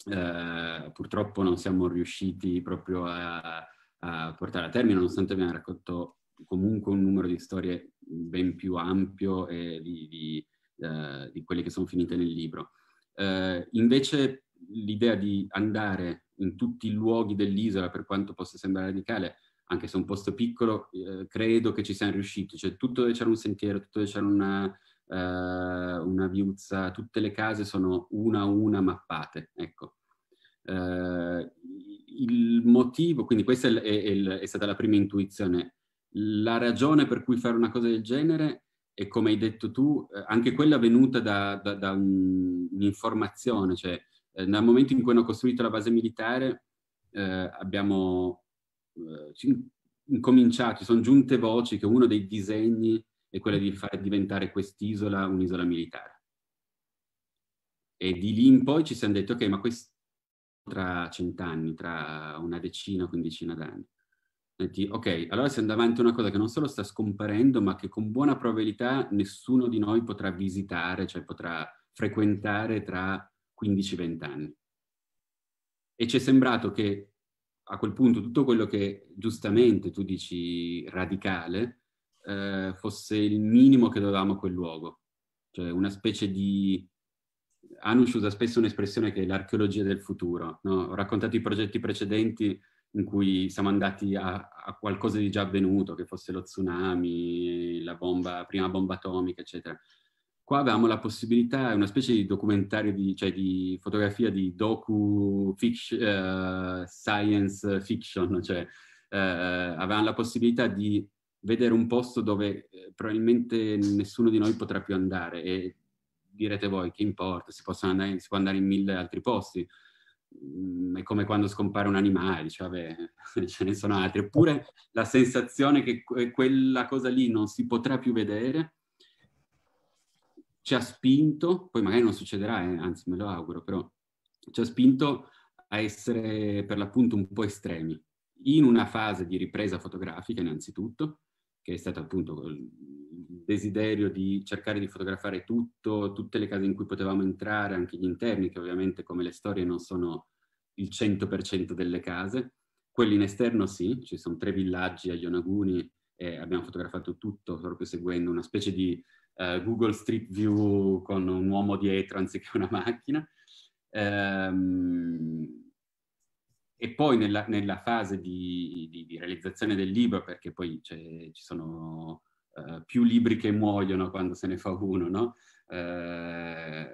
eh, purtroppo non siamo riusciti proprio a, a, portare a termine, nonostante abbiamo raccolto comunque un numero di storie ben più ampio di, di, eh, di, quelle che sono finite nel libro. Eh, invece l'idea di andare in tutti i luoghi dell'isola, per quanto possa sembrare radicale, anche se un posto piccolo, eh, credo che ci siamo riusciti. Cioè, tutto dove c'era un sentiero, tutto dove c'era una, eh, una viuzza, tutte le case sono una a una mappate. Ecco. Eh, il motivo, quindi questa è, è, è, stata la prima intuizione. La ragione per cui fare una cosa del genere è, come hai detto tu, eh, anche quella venuta da, da, da un, un'informazione, cioè eh, nel momento in cui hanno costruito la base militare eh, abbiamo eh, incominciato, sono giunte voci che uno dei disegni è quello di far diventare quest'isola un'isola militare. E di lì in poi ci siamo detti, ok, ma questo tra cent'anni, tra una decina, quindicina d'anni. Ok, allora siamo davanti a una cosa che non solo sta scomparendo, ma che con buona probabilità nessuno di noi potrà visitare, cioè potrà frequentare tra 15-20 anni. E ci è sembrato che a quel punto tutto quello che giustamente tu dici radicale eh, fosse il minimo che dovevamo a quel luogo, cioè una specie di... Anush usa spesso un'espressione che è l'archeologia del futuro. No? Ho raccontato i progetti precedenti in cui siamo andati a, a, qualcosa di già avvenuto, che fosse lo tsunami, la bomba, prima bomba atomica, eccetera qua avevamo la possibilità, è una specie di documentario, di, cioè di fotografia di docu fiction, uh, eh, science fiction, cioè uh, avevamo la possibilità di vedere un posto dove eh, probabilmente nessuno di noi potrà più andare e direte voi che importa, si, andare, si può andare in mille altri posti, mm, è come quando scompare un animale, cioè, vabbè, ce ne sono altri, eppure la sensazione che quella cosa lì non si potrà più vedere ci ha spinto, poi magari non succederà, eh, anzi me lo auguro, però ci ha spinto a essere per l'appunto un po' estremi, in una fase di ripresa fotografica innanzitutto, che è stato appunto il desiderio di cercare di fotografare tutto, tutte le case in cui potevamo entrare, anche gli interni, che ovviamente come le storie non sono il 100% delle case, quelli in esterno sì, ci sono tre villaggi a Yonaguni e abbiamo fotografato tutto proprio seguendo una specie di eh, Google Street View con un uomo dietro anziché una macchina. Ehm, e poi nella, nella fase di, di, di, realizzazione del libro, perché poi ci sono eh, più libri che muoiono quando se ne fa uno, no? eh,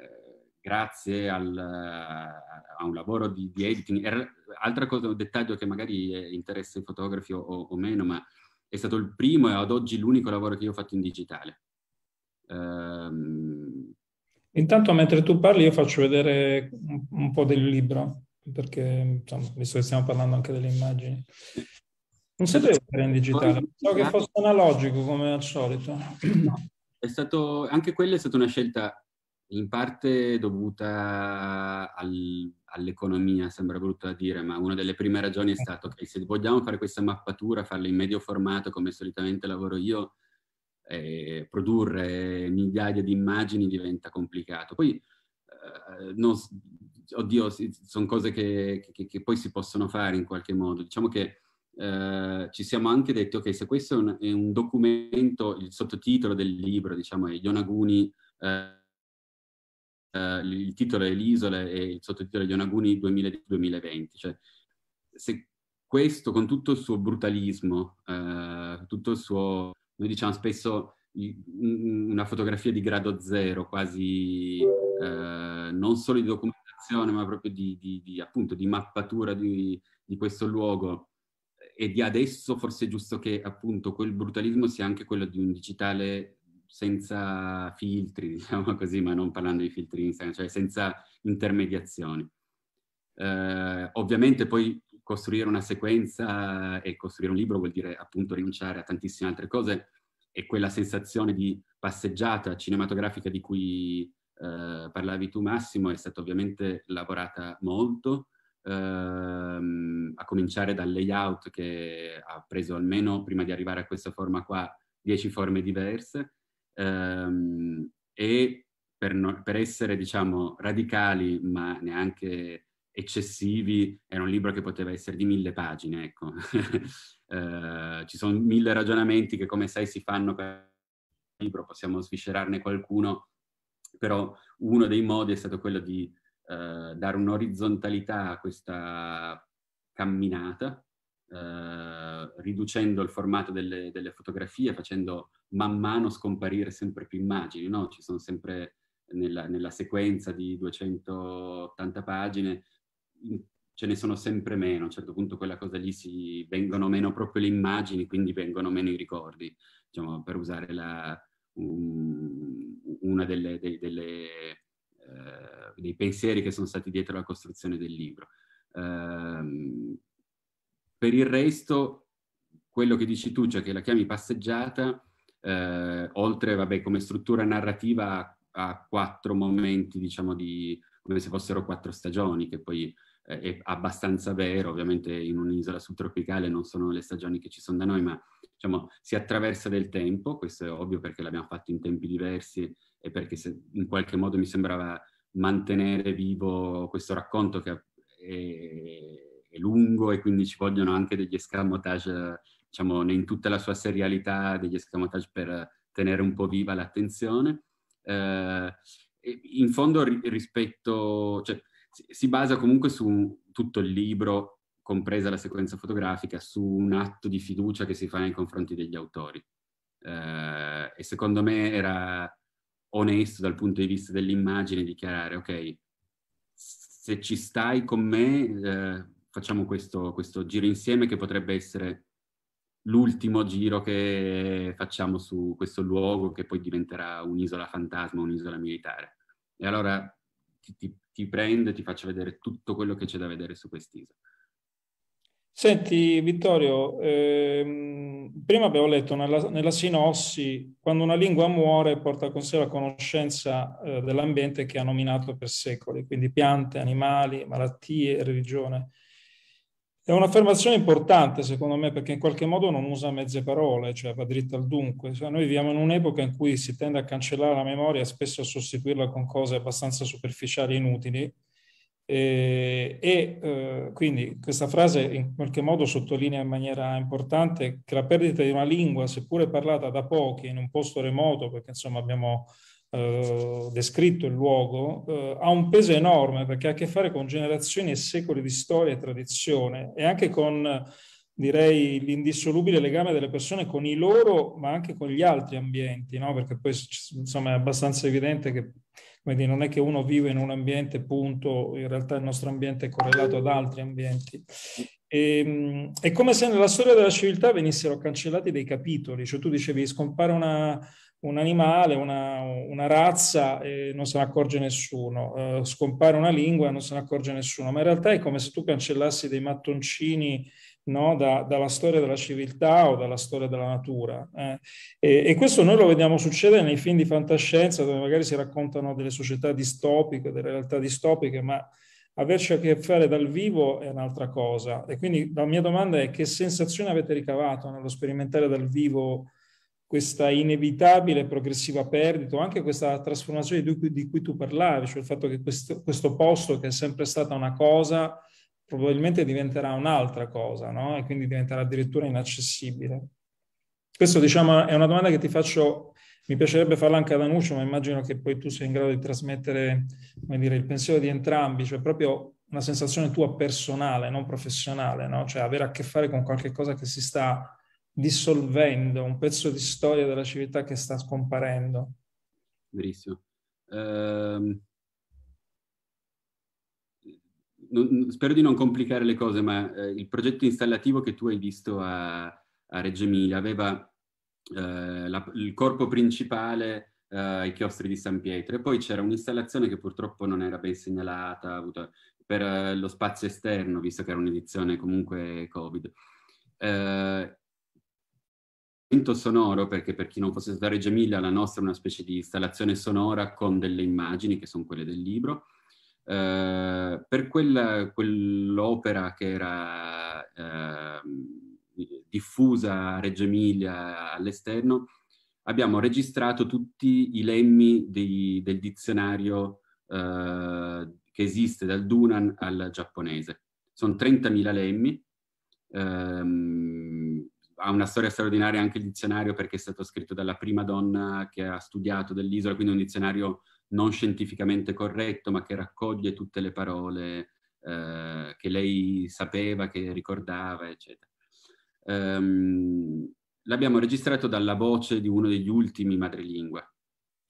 grazie al, a un lavoro di, di editing. Era, altra cosa, un dettaglio che magari eh, interessa i fotografi o, o, meno, ma è stato il primo e ad oggi l'unico lavoro che io ho fatto in digitale. Ehm... Intanto mentre tu parli io faccio vedere un, un po' del libro, perché insomma, visto che stiamo parlando anche delle immagini. Non sapevo che era in digitale, pensavo che eh? fosse analogico come al solito. No, è stato, anche quella è stata una scelta in parte dovuta al, all'economia, sembra brutto da dire, ma una delle prime ragioni è eh. stata che okay, se vogliamo fare questa mappatura, farla in medio formato come solitamente lavoro io, eh, produrre migliaia di immagini diventa complicato. Poi, eh, non, oddio, sono cose che, che, che, poi si possono fare in qualche modo. Diciamo che eh, ci siamo anche detto che se questo è un, è un, documento, il sottotitolo del libro, diciamo, è Yonaguni, eh, eh, il titolo è L'isola e il sottotitolo è Yonaguni 2020, cioè se questo con tutto il suo brutalismo, eh, tutto il suo noi diciamo spesso una fotografia di grado zero, quasi eh, non solo di documentazione, ma proprio di, di, di, appunto, di mappatura di, di questo luogo. E di adesso forse è giusto che appunto quel brutalismo sia anche quello di un digitale senza filtri, diciamo così, ma non parlando di filtri Instagram, cioè senza intermediazioni. Eh, ovviamente poi costruire una sequenza eh, e costruire un libro vuol dire appunto rinunciare a tantissime altre cose e quella sensazione di passeggiata cinematografica di cui eh, parlavi tu Massimo è stata ovviamente lavorata molto, ehm, a cominciare dal layout che ha preso almeno, prima di arrivare a questa forma qua, dieci forme diverse ehm, e per, no, per essere diciamo radicali ma neanche eccessivi, era un libro che poteva essere di mille pagine, ecco. eh, ci sono mille ragionamenti che come sai si fanno per il libro, possiamo sviscerarne qualcuno, però uno dei modi è stato quello di eh, dare un'orizzontalità a questa camminata, eh, riducendo il formato delle, delle, fotografie, facendo man mano scomparire sempre più immagini, no? Ci sono sempre nella, nella sequenza di 280 pagine, ce ne sono sempre meno, a un certo punto quella cosa lì si vengono meno proprio le immagini, quindi vengono meno i ricordi, diciamo, per usare la, um, una delle, dei, delle, uh, dei, pensieri che sono stati dietro la costruzione del libro. Uh, per il resto, quello che dici tu, cioè che la chiami passeggiata, uh, oltre, vabbè, come struttura narrativa ha quattro momenti, diciamo, di, come se fossero quattro stagioni, che poi eh, è abbastanza vero, ovviamente in un'isola subtropicale non sono le stagioni che ci sono da noi, ma diciamo, si attraversa del tempo, questo è ovvio perché l'abbiamo fatto in tempi diversi e perché se, in qualche modo mi sembrava mantenere vivo questo racconto che è, è lungo e quindi ci vogliono anche degli escamotage, diciamo, in tutta la sua serialità, degli escamotage per tenere un po' viva l'attenzione. Eh, in fondo rispetto, cioè, si basa comunque su tutto il libro, compresa la sequenza fotografica, su un atto di fiducia che si fa nei confronti degli autori. Eh, e secondo me era onesto dal punto di vista dell'immagine dichiarare, ok, se ci stai con me, eh, facciamo questo, questo, giro insieme che potrebbe essere l'ultimo giro che facciamo su questo luogo che poi diventerà un'isola fantasma, un'isola militare. E allora ti, ti ti prendo e ti faccio vedere tutto quello che c'è da vedere su quest'isola. Senti Vittorio, ehm, prima abbiamo letto nella, nella, sinossi, quando una lingua muore porta con sé la conoscenza eh, dell'ambiente che ha nominato per secoli, quindi piante, animali, malattie, religione. È un'affermazione importante, secondo me, perché in qualche modo non usa mezze parole, cioè va dritta al dunque. Cioè, noi viviamo in un'epoca in cui si tende a cancellare la memoria e spesso a sostituirla con cose abbastanza superficiali e inutili. E, e eh, quindi questa frase in qualche modo sottolinea in maniera importante che la perdita di una lingua, seppure parlata da pochi in un posto remoto, perché insomma abbiamo eh, descritto il luogo, eh, ha un peso enorme perché ha a che fare con generazioni e secoli di storia e tradizione e anche con, direi, l'indissolubile legame delle persone con i loro, ma anche con gli altri ambienti, no? perché poi insomma, è abbastanza evidente che quindi non è che uno vive in un ambiente, punto, in realtà il nostro ambiente è correlato ad altri ambienti. E, ehm, è come se nella storia della civiltà venissero cancellati dei capitoli, cioè tu dicevi scompare una, un animale, una, una razza, eh, non se ne accorge nessuno, eh, scompare una lingua e non se ne accorge nessuno, ma in realtà è come se tu cancellassi dei mattoncini no, da, dalla storia della civiltà o dalla storia della natura. Eh. E, e, questo noi lo vediamo succedere nei film di fantascienza dove magari si raccontano delle società distopiche, delle realtà distopiche, ma averci a che fare dal vivo è un'altra cosa. E quindi la mia domanda è che sensazione avete ricavato nello sperimentare dal vivo? questa inevitabile progressiva perdita, anche questa trasformazione di cui, di cui, tu parlavi, cioè il fatto che questo, questo posto che è sempre stata una cosa, probabilmente diventerà un'altra cosa, no? E quindi diventerà addirittura inaccessibile. Questa, diciamo, è una domanda che ti faccio, mi piacerebbe farla anche ad Anuccio, ma immagino che poi tu sei in grado di trasmettere, come dire, il pensiero di entrambi, cioè proprio una sensazione tua personale, non professionale, no? Cioè avere a che fare con qualche cosa che si sta dissolvendo un pezzo di storia della civiltà che sta scomparendo. Verissimo. Ehm... Non, spero di non complicare le cose, ma eh, il progetto installativo che tu hai visto a, a Reggio Emilia aveva eh, la, il corpo principale eh, ai chiostri di San Pietro e poi c'era un'installazione che purtroppo non era ben segnalata avuta, per eh, lo spazio esterno, visto che era un'edizione comunque Covid. Eh, sonoro, perché per chi non fosse da Reggio Emilia, la nostra è una specie di installazione sonora con delle immagini, che sono quelle del libro. Eh, per quella, quell'opera che era eh, diffusa a Reggio Emilia all'esterno, abbiamo registrato tutti i lemmi di, del dizionario eh, che esiste dal Dunan al giapponese. Sono 30.000 lemmi. Ehm, ha una storia straordinaria anche il dizionario perché è stato scritto dalla prima donna che ha studiato dell'isola, quindi un dizionario non scientificamente corretto ma che raccoglie tutte le parole eh, che lei sapeva, che ricordava, eccetera. Um, l'abbiamo registrato dalla voce di uno degli ultimi madrelingua,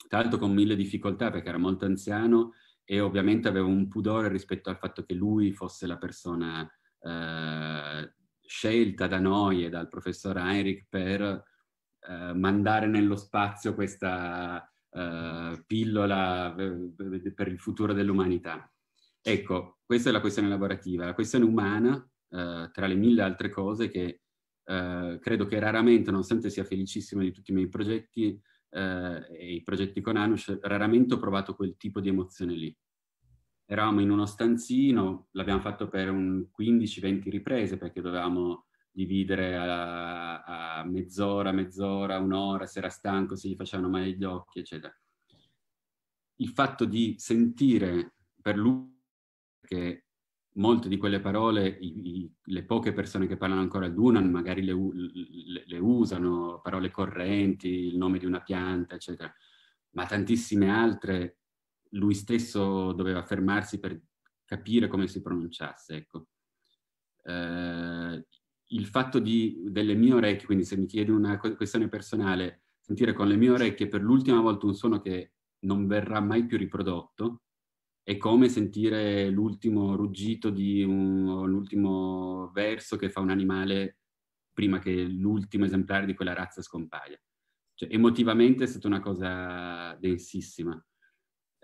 tra l'altro con mille difficoltà perché era molto anziano e ovviamente aveva un pudore rispetto al fatto che lui fosse la persona eh, scelta da noi e dal professor Heinrich per eh, mandare nello spazio questa eh, pillola eh, per il futuro dell'umanità. Ecco, questa è la questione lavorativa. La questione umana, eh, tra le mille altre cose che eh, credo che raramente, nonostante sia felicissimo di tutti i miei progetti e i progetti con Anush, raramente ho provato quel tipo di emozione lì eravamo in uno stanzino, l'abbiamo fatto per 15-20 riprese perché dovevamo dividere a, a mezz'ora, mezz'ora, un'ora, se era stanco, se gli facevano male gli occhi, eccetera. Il fatto di sentire per lui che molte di quelle parole, i, i, le poche persone che parlano ancora il Dunan magari le, le, le usano, parole correnti, il nome di una pianta, eccetera, ma tantissime altre lui stesso doveva fermarsi per capire come si pronunciasse. Ecco. Eh, il fatto di, delle mie orecchie, quindi se mi chiedi una questione personale, sentire con le mie orecchie per l'ultima volta un suono che non verrà mai più riprodotto, è come sentire l'ultimo ruggito di un, l'ultimo verso che fa un animale prima che l'ultimo esemplare di quella razza scompaia. Cioè, emotivamente è stata una cosa densissima.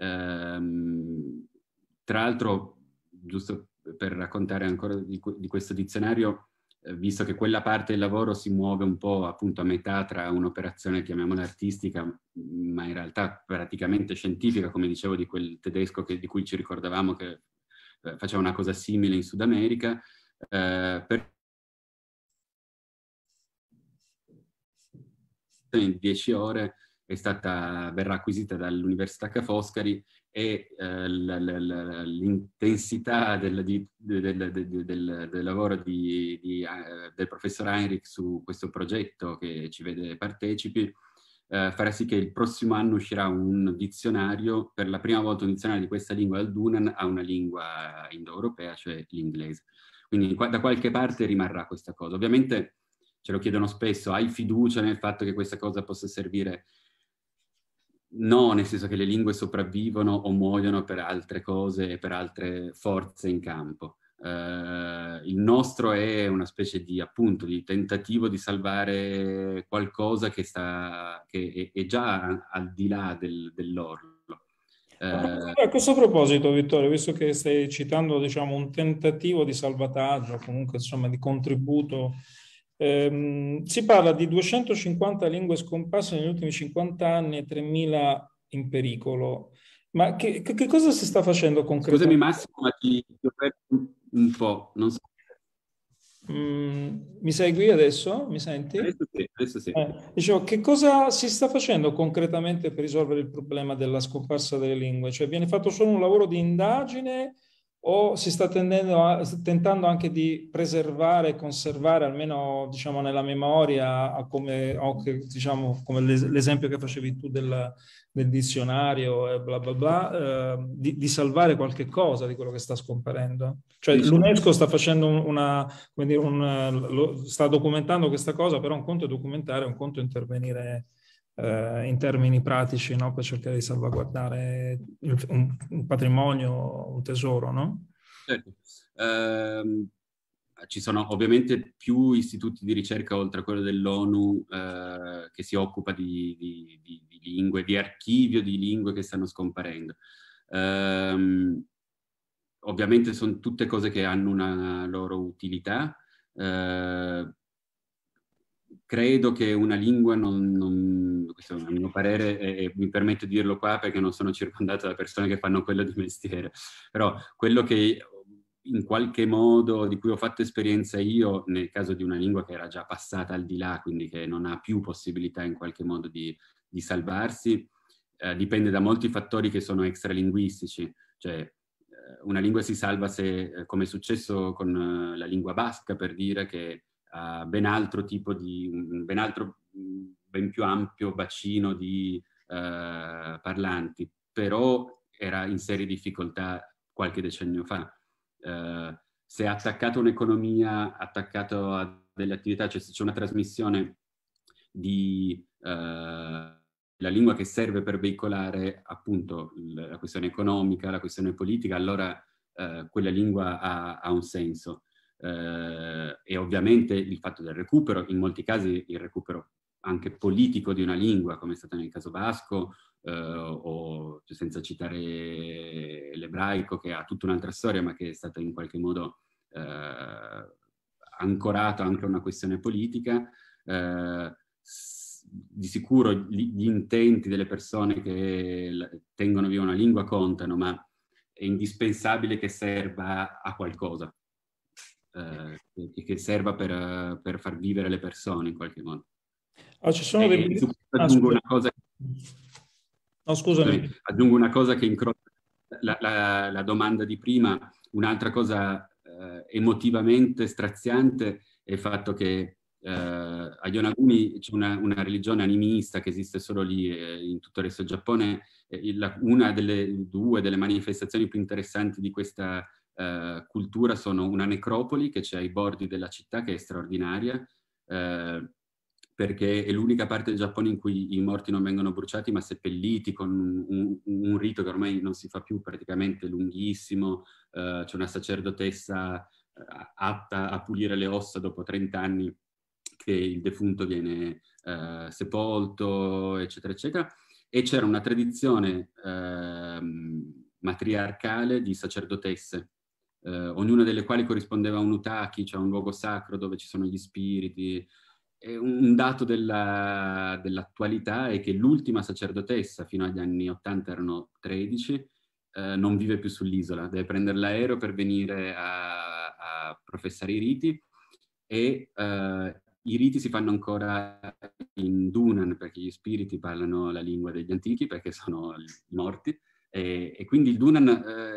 Ehm, tra l'altro, giusto per raccontare ancora di, di questo dizionario, eh, visto che quella parte del lavoro si muove un po' appunto a metà tra un'operazione, chiamiamola artistica, ma in realtà praticamente scientifica, come dicevo di quel tedesco che, di cui ci ricordavamo che eh, faceva una cosa simile in Sud America, eh, per in 10 ore stata, verrà acquisita dall'Università Ca' Foscari e eh, l'intensità del, di, del, del, del, lavoro di, di, uh, del professor Heinrich su questo progetto che ci vede partecipi uh, farà sì che il prossimo anno uscirà un dizionario, per la prima volta un dizionario di questa lingua al Dunan a una lingua indoeuropea, cioè l'inglese. Quindi qua, da qualche parte rimarrà questa cosa. Ovviamente ce lo chiedono spesso, hai fiducia nel fatto che questa cosa possa servire No, nel senso che le lingue sopravvivono o muoiono per altre cose e per altre forze in campo. Uh, il nostro è una specie di appunto di tentativo di salvare qualcosa che, sta, che è, è, già al di là del, dell'orlo. Uh, a questo proposito, Vittorio, visto che stai citando diciamo, un tentativo di salvataggio, comunque insomma, di contributo Ehm, si parla di 250 lingue scomparse negli ultimi 50 anni e 3.000 in pericolo. Ma che, che, cosa si sta facendo concretamente? Scusami Massimo, ma ti, ti un po', non so. Mm, mi segui adesso? Mi senti? Adesso sì, adesso sì. Eh, dicevo, che cosa si sta facendo concretamente per risolvere il problema della scomparsa delle lingue? Cioè viene fatto solo un lavoro di indagine o si sta a, tentando anche di preservare e conservare, almeno diciamo, nella memoria, come, diciamo, come l'esempio che facevi tu del, del dizionario e bla bla bla, eh, di, di, salvare qualche cosa di quello che sta scomparendo. Cioè, L'UNESCO sta, una, dire, un, lo, sta documentando questa cosa, però un conto è documentare, un conto è intervenire eh, in termini pratici no? per cercare di salvaguardare un, un, patrimonio, un tesoro, no? Certo. Eh, ci sono ovviamente più istituti di ricerca oltre a quello dell'ONU eh, che si occupa di, di, di, di, lingue, di archivio di lingue che stanno scomparendo. Eh, ovviamente sono tutte cose che hanno una loro utilità. Eh, credo che una lingua non, non questo è il mio parere e, mi permetto di dirlo qua perché non sono circondato da persone che fanno quello di mestiere, però quello che in qualche modo di cui ho fatto esperienza io nel caso di una lingua che era già passata al di là, quindi che non ha più possibilità in qualche modo di, di salvarsi, eh, dipende da molti fattori che sono extralinguistici, cioè eh, una lingua si salva se, eh, come è successo con eh, la lingua basca, per dire che uh, ben altro tipo di, mm, ben, altro, mm, ben più ampio bacino di uh, parlanti, però era in serie difficoltà qualche decennio fa. Uh, se è attaccato un'economia, attaccato a delle attività, cioè se c'è una trasmissione di la lingua che serve per veicolare appunto la questione economica, la questione politica, allora eh, quella lingua ha, ha un senso. Eh, e ovviamente il fatto del recupero, in molti casi il recupero anche politico di una lingua, come è stato nel caso vasco, eh, o cioè, senza citare l'ebraico, che ha tutta un'altra storia, ma che è stata in qualche modo eh, ancorata anche a una questione politica. Eh, di sicuro gli intenti delle persone che tengono via una lingua contano, ma è indispensabile che serva a qualcosa eh, che serva per, eh, per, far vivere le persone in qualche modo. Ah, ci sono e, dei... Su eh, ah, aggiungo, scusa. una cosa... no, scusami. aggiungo una cosa che incrocia la, la, la domanda di prima, un'altra cosa eh, emotivamente straziante è il fatto che eh, a Yonaguni c'è una, una, religione animista che esiste solo lì eh, in tutto il resto del Giappone. Eh, la, una delle due delle manifestazioni più interessanti di questa eh, cultura sono una necropoli che c'è ai bordi della città, che è straordinaria, eh, perché è l'unica parte del Giappone in cui i morti non vengono bruciati ma seppelliti con un, un, un rito che ormai non si fa più praticamente lunghissimo, eh, c'è una sacerdotessa eh, atta a pulire le ossa dopo 30 anni che il defunto viene eh, sepolto, eccetera, eccetera. E c'era una tradizione eh, matriarcale di sacerdotesse eh, ognuna delle quali corrispondeva a un utaki, cioè un luogo sacro dove ci sono gli spiriti. E un dato della, dell'attualità è che l'ultima sacerdotessa, fino agli anni 80 erano 13, eh, non vive più sull'isola, deve prendere l'aereo per venire a, a professare i riti e eh, i riti si fanno ancora in Dunan perché gli spiriti parlano la lingua degli antichi perché sono morti e, e quindi il Dunan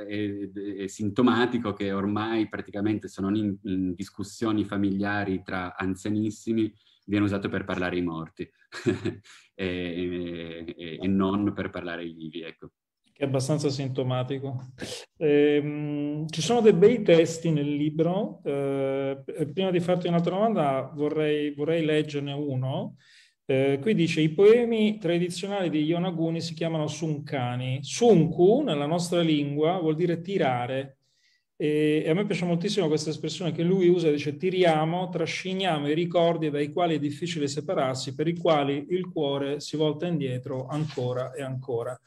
eh, è, è, sintomatico che ormai praticamente sono in, in discussioni familiari tra anzianissimi viene usato per parlare ai morti e, e, e, non per parlare ai vivi, ecco. Che è abbastanza sintomatico. Ehm, ci sono dei bei testi nel libro. Eh, prima di farti un'altra domanda vorrei, vorrei leggerne uno eh, qui dice i poemi tradizionali di Yonaguni si chiamano sunkani. Sunku nella nostra lingua vuol dire tirare e, e a me piace moltissimo questa espressione che lui usa, dice tiriamo, trasciniamo i ricordi dai quali è difficile separarsi, per i quali il cuore si volta indietro ancora e ancora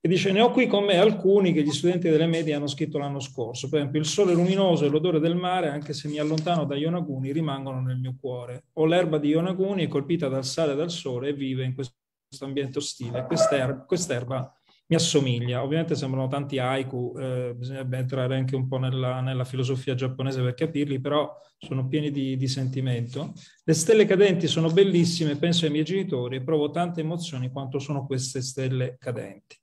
e dice ne ho qui con me alcuni che gli studenti delle medie hanno scritto l'anno scorso, per esempio il sole luminoso e l'odore del mare, anche se mi allontano da Yonaguni, rimangono nel mio cuore. O l'erba di Yonaguni è colpita dal sale e dal sole e vive in questo ambiente ostile. Quest'erba, quest'erba mi assomiglia. Ovviamente sembrano tanti haiku, eh, bisognerebbe entrare anche un po' nella, nella, filosofia giapponese per capirli, però sono pieni di, di sentimento. Le stelle cadenti sono bellissime, penso ai miei genitori e provo tante emozioni quanto sono queste stelle cadenti.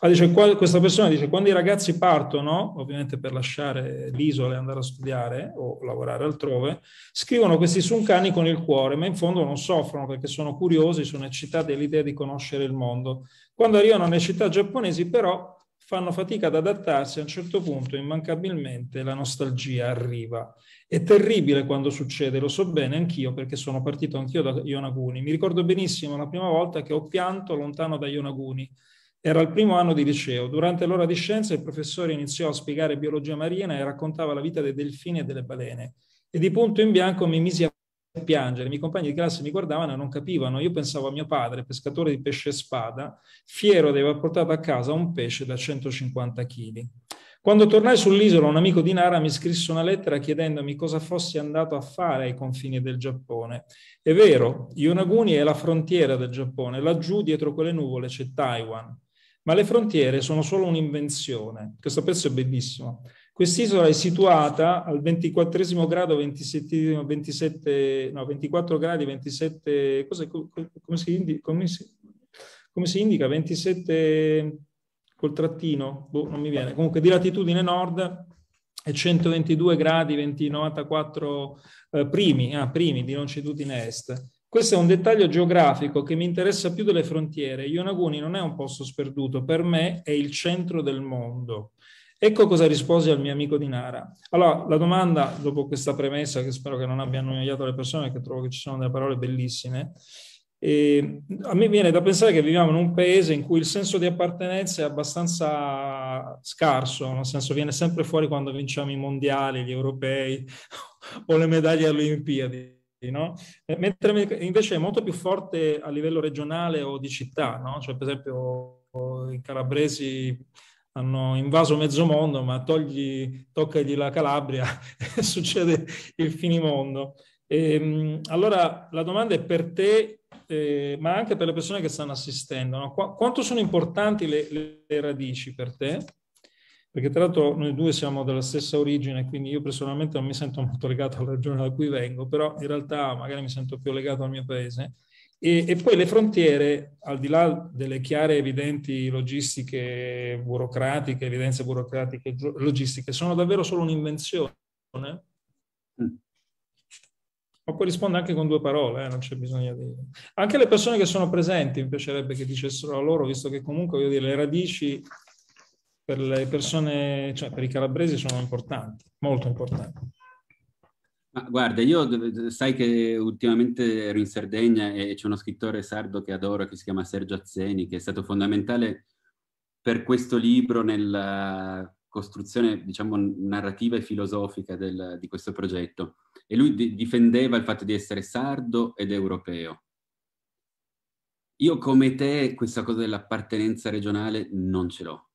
Ah, dice, questa persona dice quando i ragazzi partono, ovviamente per lasciare l'isola e andare a studiare o lavorare altrove, scrivono questi suncani con il cuore, ma in fondo non soffrono perché sono curiosi, sono eccitati all'idea di conoscere il mondo. Quando arrivano nelle città giapponesi, però, fanno fatica ad adattarsi, a un certo punto immancabilmente la nostalgia arriva. È terribile quando succede, lo so bene anch'io perché sono partito anch'io da Yonaguni. Mi ricordo benissimo la prima volta che ho pianto lontano da Yonaguni. Era il primo anno di liceo. Durante l'ora di scienza il professore iniziò a spiegare biologia marina e raccontava la vita dei delfini e delle balene. E di punto in bianco mi misi a piangere, i miei compagni di classe mi guardavano e non capivano. Io pensavo a mio padre, pescatore di pesce spada, fiero di aver portato a casa un pesce da 150 kg. Quando tornai sull'isola, un amico di Nara mi scrisse una lettera chiedendomi cosa fossi andato a fare ai confini del Giappone. È vero, Yonaguni è la frontiera del Giappone, laggiù dietro quelle nuvole c'è Taiwan. Ma le frontiere sono solo un'invenzione. Questo pezzo è bellissimo. Quest'isola è situata al 24 grado 27, 27 no, 24 gradi 27, cosa, come, si indica, come, si, come, si indica? 27 col trattino, boh, non mi viene, comunque di latitudine nord e 122 gradi 20, 94 eh, primi, ah, primi di longitudine est. Questo è un dettaglio geografico che mi interessa più delle frontiere. Yonaguni non è un posto sperduto, per me è il centro del mondo. Ecco cosa risposi al mio amico di Nara. Allora, la domanda, dopo questa premessa, che spero che non abbia annoiato le persone, perché trovo che ci sono delle parole bellissime, e ehm, a me viene da pensare che viviamo in un paese in cui il senso di appartenenza è abbastanza scarso, nel senso viene sempre fuori quando vinciamo i mondiali, gli europei o le medaglie alle Olimpiadi. No? Eh, mentre invece è molto più forte a livello regionale o di città, no? cioè, per esempio i calabresi hanno invaso mezzo mondo, ma togli, toccagli la Calabria e succede il finimondo. E, ehm, allora la domanda è per te, eh, ma anche per le persone che stanno assistendo. No? Qu- quanto sono importanti le, le, radici per te? Perché tra l'altro noi due siamo della stessa origine, quindi io personalmente non mi sento molto legato alla regione da cui vengo, però in realtà magari mi sento più legato al mio paese. E, e, poi le frontiere, al di là delle chiare evidenti logistiche burocratiche, evidenze burocratiche logistiche, sono davvero solo un'invenzione? Mm. Ma poi risponde anche con due parole, eh, non c'è bisogno di... Anche le persone che sono presenti, mi piacerebbe che dicessero a loro, visto che comunque, voglio dire, le radici per le persone, cioè per i calabresi sono importanti, molto importanti guarda, io sai che ultimamente ero in Sardegna e c'è uno scrittore sardo che adoro che si chiama Sergio Azzeni, che è stato fondamentale per questo libro nella costruzione, diciamo, narrativa e filosofica del, di questo progetto. E lui di- difendeva il fatto di essere sardo ed europeo. Io come te questa cosa dell'appartenenza regionale non ce l'ho.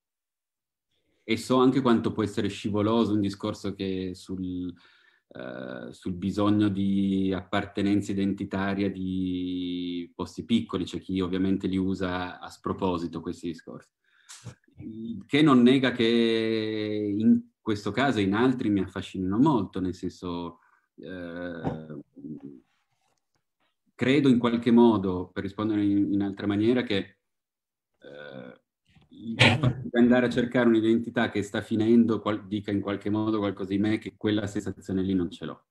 E so anche quanto può essere scivoloso un discorso che sul, eh, sul bisogno di appartenenza identitaria di posti piccoli, c'è chi ovviamente li usa a sproposito questi discorsi, che non nega che in questo caso e in altri mi affascinano molto, nel senso eh, credo in qualche modo, per rispondere in, in altra maniera, che eh, andare a cercare un'identità che sta finendo, qual- dica in qualche modo qualcosa di me, che quella sensazione lì non ce l'ho,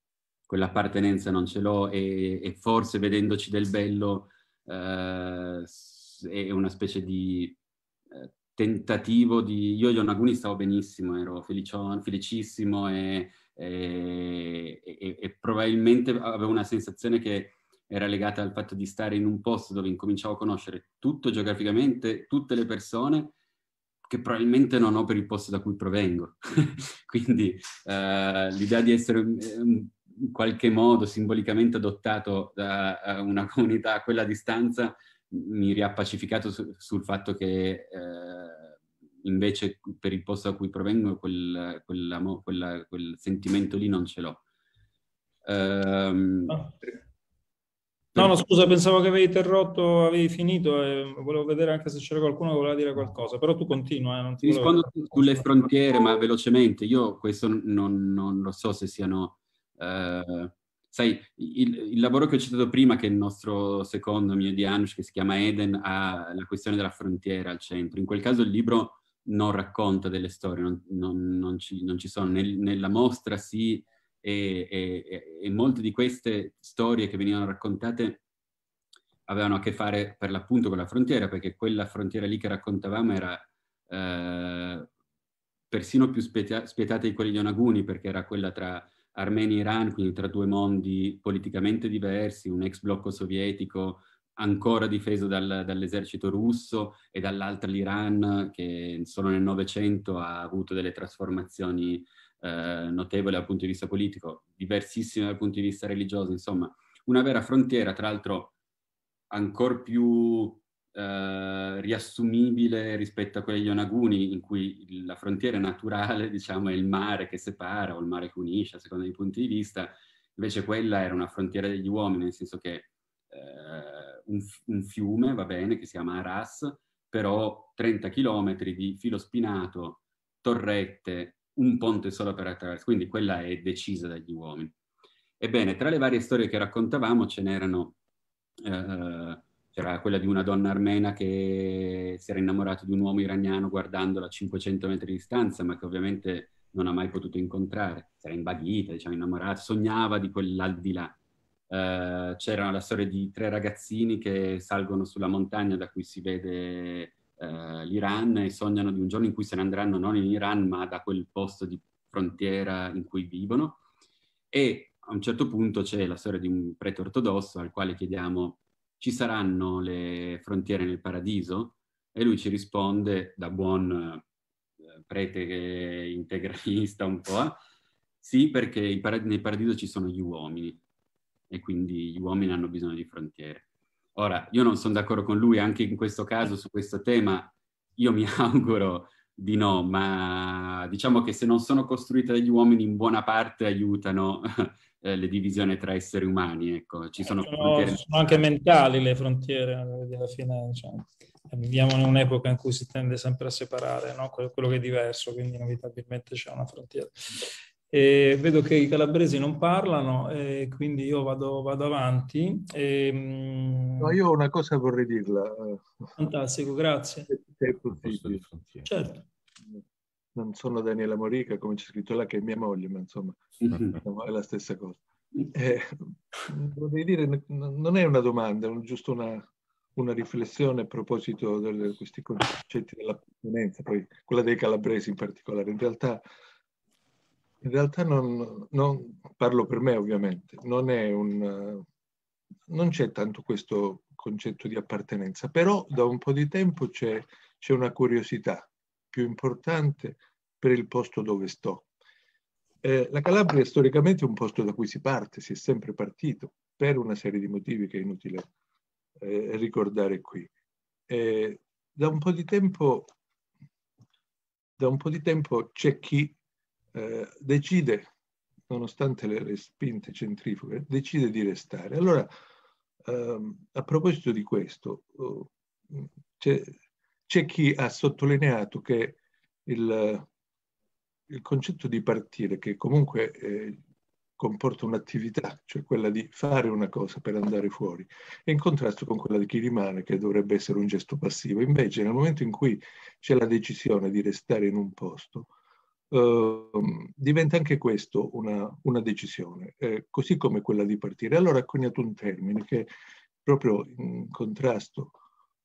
quell'appartenenza non ce l'ho e, e forse vedendoci del bello eh, è una specie di eh, tentativo di... Io Yon Aguni stavo benissimo, ero felicio- felicissimo e, e, e probabilmente avevo una sensazione che era legata al fatto di stare in un posto dove incominciavo a conoscere tutto geograficamente, tutte le persone che probabilmente non ho per il posto da cui provengo. Quindi eh, l'idea di essere eh, in qualche modo simbolicamente adottato da una comunità a quella distanza mi riappacificato su, sul fatto che eh, invece per il posto da cui provengo quel, quel, quel sentimento lì non ce l'ho. Um, ehm, no. Ah. No, no, scusa, pensavo che avevi interrotto, avevi finito e volevo vedere anche se c'era qualcuno che voleva dire qualcosa, però tu continua. Eh, non ti rispondo sulle frontiere, ma velocemente. Io questo non, non lo so se siano... Eh, sai, il, il, lavoro che ho citato prima, che è il nostro secondo mio di Anush, che si chiama Eden, ha la questione della frontiera al centro. In quel caso il libro non racconta delle storie, non, non, non ci, ci, sono. Nel, nella mostra sì e, e, e molte di queste storie che venivano raccontate avevano a che fare per l'appunto con la frontiera, perché quella frontiera lì che raccontavamo era eh, persino più spieta spietata di quelli di Onaguni, perché era quella tra Armenia e Iran, quindi tra due mondi politicamente diversi, un ex blocco sovietico ancora difeso dal, dall'esercito russo e dall'altra l'Iran che solo nel Novecento ha avuto delle trasformazioni eh, notevole dal punto di vista politico, diversissime dal punto di vista religioso, insomma, una vera frontiera, tra l'altro ancora più eh, riassumibile rispetto a quella di Onaguni, in cui la frontiera naturale, diciamo, è il mare che separa o il mare che unisce, a seconda dei punti di vista, invece quella era una frontiera degli uomini, nel senso che eh, un, un fiume, va bene, che si chiama Aras, però 30 chilometri di filo spinato, torrette, un ponte solo per attraversare, quindi quella è decisa dagli uomini. Ebbene, tra le varie storie che raccontavamo ce n'erano, eh, c'era quella di una donna armena che si era innamorata di un uomo iraniano guardandola a 500 metri di distanza, ma che ovviamente non ha mai potuto incontrare, si era invaghita, diciamo, innamorata, sognava di quell'aldilà. Eh, c'era la storia di tre ragazzini che salgono sulla montagna da cui si vede eh, l'Iran e sognano di un giorno in cui se ne andranno non in Iran ma da quel posto di frontiera in cui vivono. E a un certo punto c'è la storia di un prete ortodosso al quale chiediamo ci saranno le frontiere nel paradiso? E lui ci risponde da buon eh, prete integralista un po', sì perché parad- nel paradiso ci sono gli uomini e quindi gli uomini hanno bisogno di frontiere. Ora, io non sono d'accordo con lui anche in questo caso su questo tema, io mi auguro di no, ma diciamo che se non sono costruite dagli uomini in buona parte aiutano eh, le divisioni tra esseri umani, ecco, ci eh, sono, sono, sono anche mentali le frontiere alla eh, fine, cioè, eh, viviamo in un'epoca in cui si tende sempre a separare no? quello che è diverso, quindi inevitabilmente c'è una frontiera. E vedo che i calabresi non parlano, eh, quindi io vado, vado avanti. E, ehm, no, io una cosa vorrei dirla. Eh. Fantastico, grazie. Se è Certo. Non sono Daniela Morica, come c'è scritto là, che è mia moglie, ma insomma è la stessa cosa. Eh, vorrei dire, non è una domanda, è giusto una, una riflessione a proposito di questi concetti dell'appartenenza, poi quella dei calabresi in particolare. In realtà in realtà non, non, parlo per me ovviamente, non, un, non c'è tanto questo concetto di appartenenza, però da un po' di tempo c'è, c'è una curiosità più importante per il posto dove sto. Eh, la Calabria è storicamente è un posto da cui si parte, si è sempre partito, per una serie di motivi che è inutile eh, ricordare qui. Eh, da, un po di tempo, da un po' di tempo c'è chi eh, decide, nonostante le, le, spinte centrifughe, decide di restare. Allora, ehm, a proposito di questo, oh, c'è, chi ha sottolineato che il, il, concetto di partire, che comunque eh, comporta un'attività, cioè quella di fare una cosa per andare fuori, è in contrasto con quella di chi rimane, che dovrebbe essere un gesto passivo. Invece, nel momento in cui c'è la decisione di restare in un posto, Ehm, diventa anche questo una, una decisione, eh, così come quella di partire. Allora ha coniato un termine che proprio in contrasto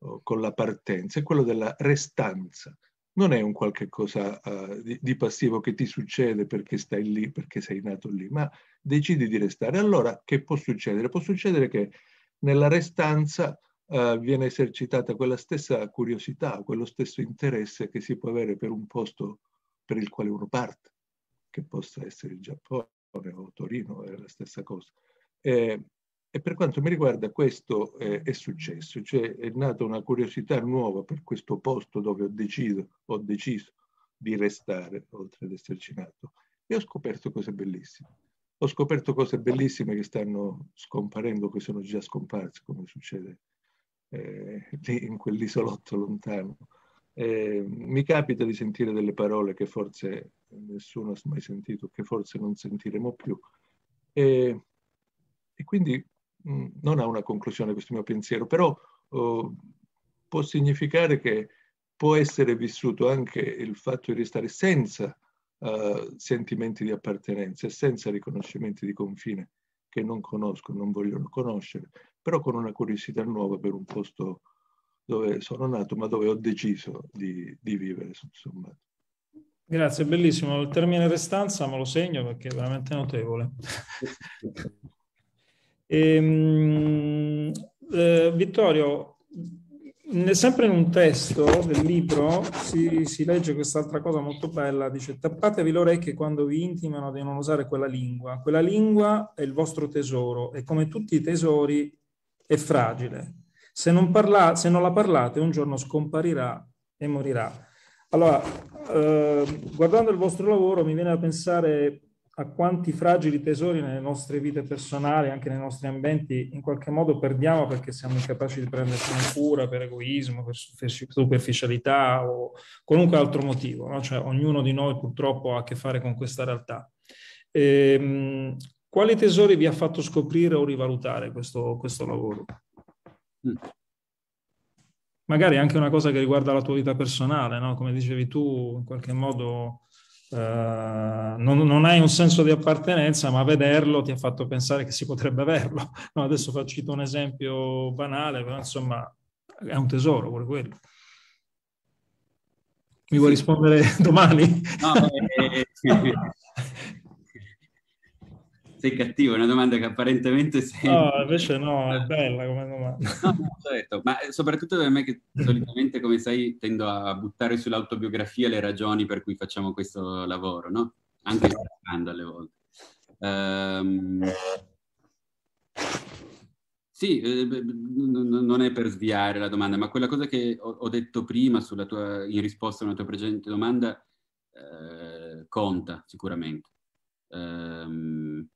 eh, con la partenza, è quello della restanza. Non è un qualche cosa eh, di, di, passivo che ti succede perché stai lì, perché sei nato lì, ma decidi di restare. Allora che può succedere? Può succedere che nella restanza Uh, viene esercitata quella stessa curiosità, quello stesso interesse che si può avere per un posto per il quale uno parte, che possa essere il Giappone o Torino, è la stessa cosa. Eh, e per quanto mi riguarda questo eh, è successo, cioè è nata una curiosità nuova per questo posto dove ho deciso, ho deciso di restare, oltre ad esserci nato, e ho scoperto cose bellissime. Ho scoperto cose bellissime che stanno scomparendo, che sono già scomparse, come succede eh, lì in quell'isolotto lontano eh, mi capita di sentire delle parole che forse nessuno ha mai sentito, che forse non sentiremo più. E, e quindi mh, mm, non ha una conclusione questo mio pensiero, però oh, può significare che può essere vissuto anche il fatto di restare senza uh, sentimenti di appartenenza e senza riconoscimenti di confine che non conosco, non vogliono conoscere, però con una curiosità nuova per un posto dove sono nato, ma dove ho deciso di, di vivere, insomma. Grazie, bellissimo. Il termine restanza me lo segno perché è veramente notevole. e, ehm, eh, Vittorio, sempre in un testo del libro si, si legge quest'altra cosa molto bella, dice tappatevi le orecchie quando vi intimano di non usare quella lingua, quella lingua è il vostro tesoro e come tutti i tesori è fragile. Se non, parla, se non la parlate, un giorno scomparirà e morirà. Allora, eh, guardando il vostro lavoro, mi viene da pensare a quanti fragili tesori nelle nostre vite personali, anche nei nostri ambienti, in qualche modo perdiamo perché siamo incapaci di prendersene cura per egoismo, per superficialità o qualunque altro motivo. No? Cioè, ognuno di noi purtroppo ha a che fare con questa realtà. E, ehm, quali tesori vi ha fatto scoprire o rivalutare questo, questo lavoro? Mm. Magari anche una cosa che riguarda la tua vita personale, no? come dicevi tu, in qualche modo eh, non, non, hai un senso di appartenenza, ma vederlo ti ha fatto pensare che si potrebbe averlo. No, adesso faccio un esempio banale, però insomma è un tesoro pure quello. Mi vuoi rispondere domani? No, eh, eh sei cattivo, è una domanda che apparentemente sei... No, invece no, è eh. bella come domanda. No, ma eh, soprattutto per me che mm. solitamente, come sai, tendo a buttare sull'autobiografia le ragioni per cui facciamo questo lavoro, no? Anche scherzando alle volte. Um... Sì, eh, non è per sviare la domanda, ma quella cosa che ho, detto prima sulla tua, in risposta a una tua precedente domanda eh, conta sicuramente. Eh,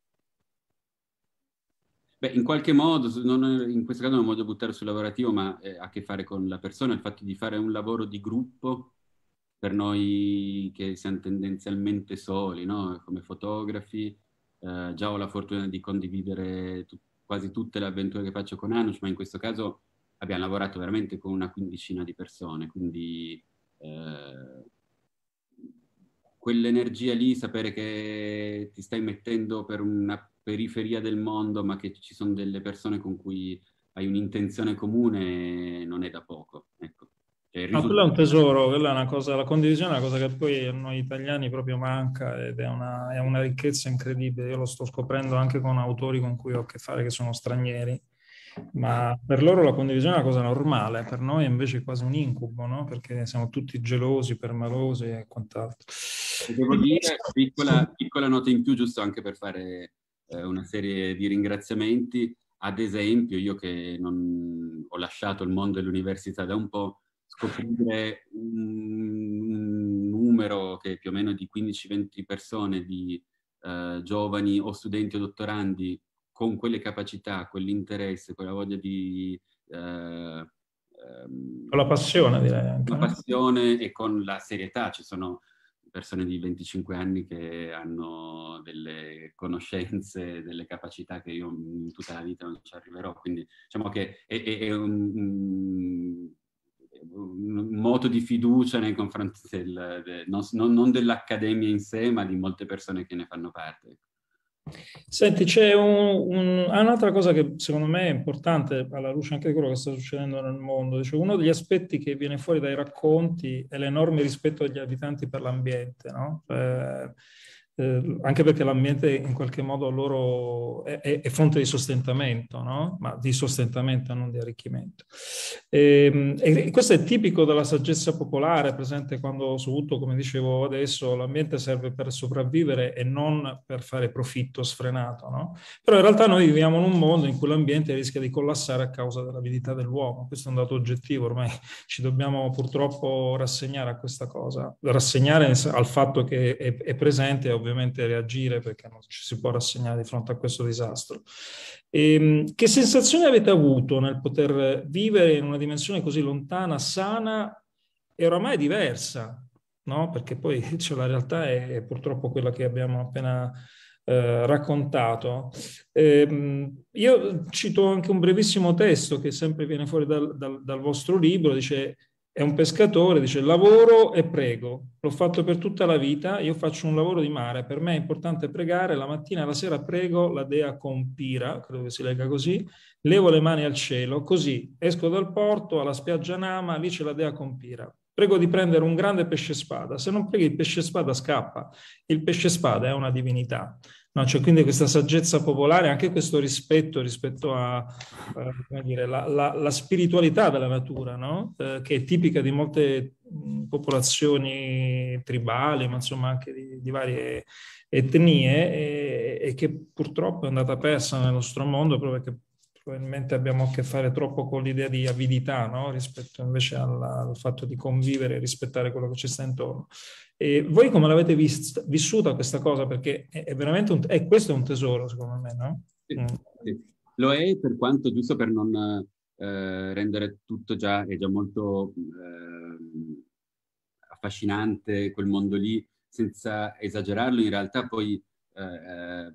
Beh, in qualche modo, non, in questo caso non voglio buttare sul lavorativo, ma ha a che fare con la persona, il fatto di fare un lavoro di gruppo per noi che siamo tendenzialmente soli, no? come fotografi. Eh, già ho la fortuna di condividere t- quasi tutte le avventure che faccio con Anush, ma in questo caso abbiamo lavorato veramente con una quindicina di persone, quindi eh, quell'energia lì, sapere che ti stai mettendo per una periferia del mondo, ma che ci sono delle persone con cui hai un'intenzione comune, non è da poco. Ecco. Cioè, risultato... no, quello è un tesoro, quella è una cosa, la condivisione è una cosa che poi a noi italiani proprio manca ed è una, è una ricchezza incredibile. Io lo sto scoprendo anche con autori con cui ho a che fare che sono stranieri ma per loro la condivisione è una cosa normale, per noi è invece quasi un incubo, no? perché siamo tutti gelosi, permalosi e quant'altro. Devo dire, piccola, piccola nota in più, giusto anche per fare eh, una serie di ringraziamenti. Ad esempio, io che non ho lasciato il mondo dell'università da un po', scoprire un numero che è più o meno di 15-20 persone, di eh, giovani o studenti o dottorandi con quelle capacità, quell'interesse, quella voglia di... Eh, ehm, con la passione direi Con la passione e con la serietà, ci sono persone di 25 anni che hanno delle conoscenze, delle capacità che io in mm, tutta la vita non ci arriverò. Quindi diciamo che è, è, è un, mm, un, moto di fiducia nei confronti del, del, non, non dell'accademia in sé, ma di molte persone che ne fanno parte. Ecco. Senti, c'è un, un, ah, un'altra cosa che secondo me è importante alla luce anche di quello che sta succedendo nel mondo. Cioè, uno degli aspetti che viene fuori dai racconti è l'enorme rispetto degli abitanti per l'ambiente. No? Eh, eh, anche perché l'ambiente in qualche modo loro è, è, è fonte di sostentamento, no? ma di sostentamento non di arricchimento. Ehm, e, e, questo è tipico della saggezza popolare presente quando soprattutto, come dicevo adesso, l'ambiente serve per sopravvivere e non per fare profitto sfrenato. No? Però in realtà noi viviamo in un mondo in cui l'ambiente rischia di collassare a causa dell'avidità dell'uomo, questo è un dato oggettivo, ormai ci dobbiamo purtroppo rassegnare a questa cosa, rassegnare al fatto che è, è presente e ovviamente reagire perché non ci si può rassegnare di fronte a questo disastro. E, ehm, che sensazione avete avuto nel poter vivere in una dimensione così lontana, sana e oramai diversa? No? Perché poi cioè, la realtà è, è purtroppo quella che abbiamo appena eh, raccontato. Eh, io cito anche un brevissimo testo che sempre viene fuori dal, dal, dal vostro libro, dice è un pescatore, dice lavoro e prego, l'ho fatto per tutta la vita, io faccio un lavoro di mare, per me è importante pregare, la mattina e la sera prego la dea Compira, credo che si legga così, levo le mani al cielo, così esco dal porto alla spiaggia Nama, lì c'è la dea Compira. Prego di prendere un grande pesce spada, se non preghi il pesce spada scappa, il pesce spada è una divinità. No, cioè, quindi questa saggezza popolare, anche questo rispetto rispetto alla eh, spiritualità della natura, no? eh, che è tipica di molte popolazioni tribali, ma insomma anche di, di varie etnie, e, e, che purtroppo è andata persa nel nostro mondo proprio perché probabilmente abbiamo a che fare troppo con l'idea di avidità no? rispetto invece alla, al fatto di convivere e rispettare quello che ci sta intorno. E voi come l'avete vist- vissuta questa cosa? Perché è, è veramente un, è, questo è un tesoro secondo me, no? Sì, mm. sì. Lo è per quanto, giusto per non eh, rendere tutto già, è già molto eh, affascinante quel mondo lì, senza esagerarlo in realtà poi... Eh, eh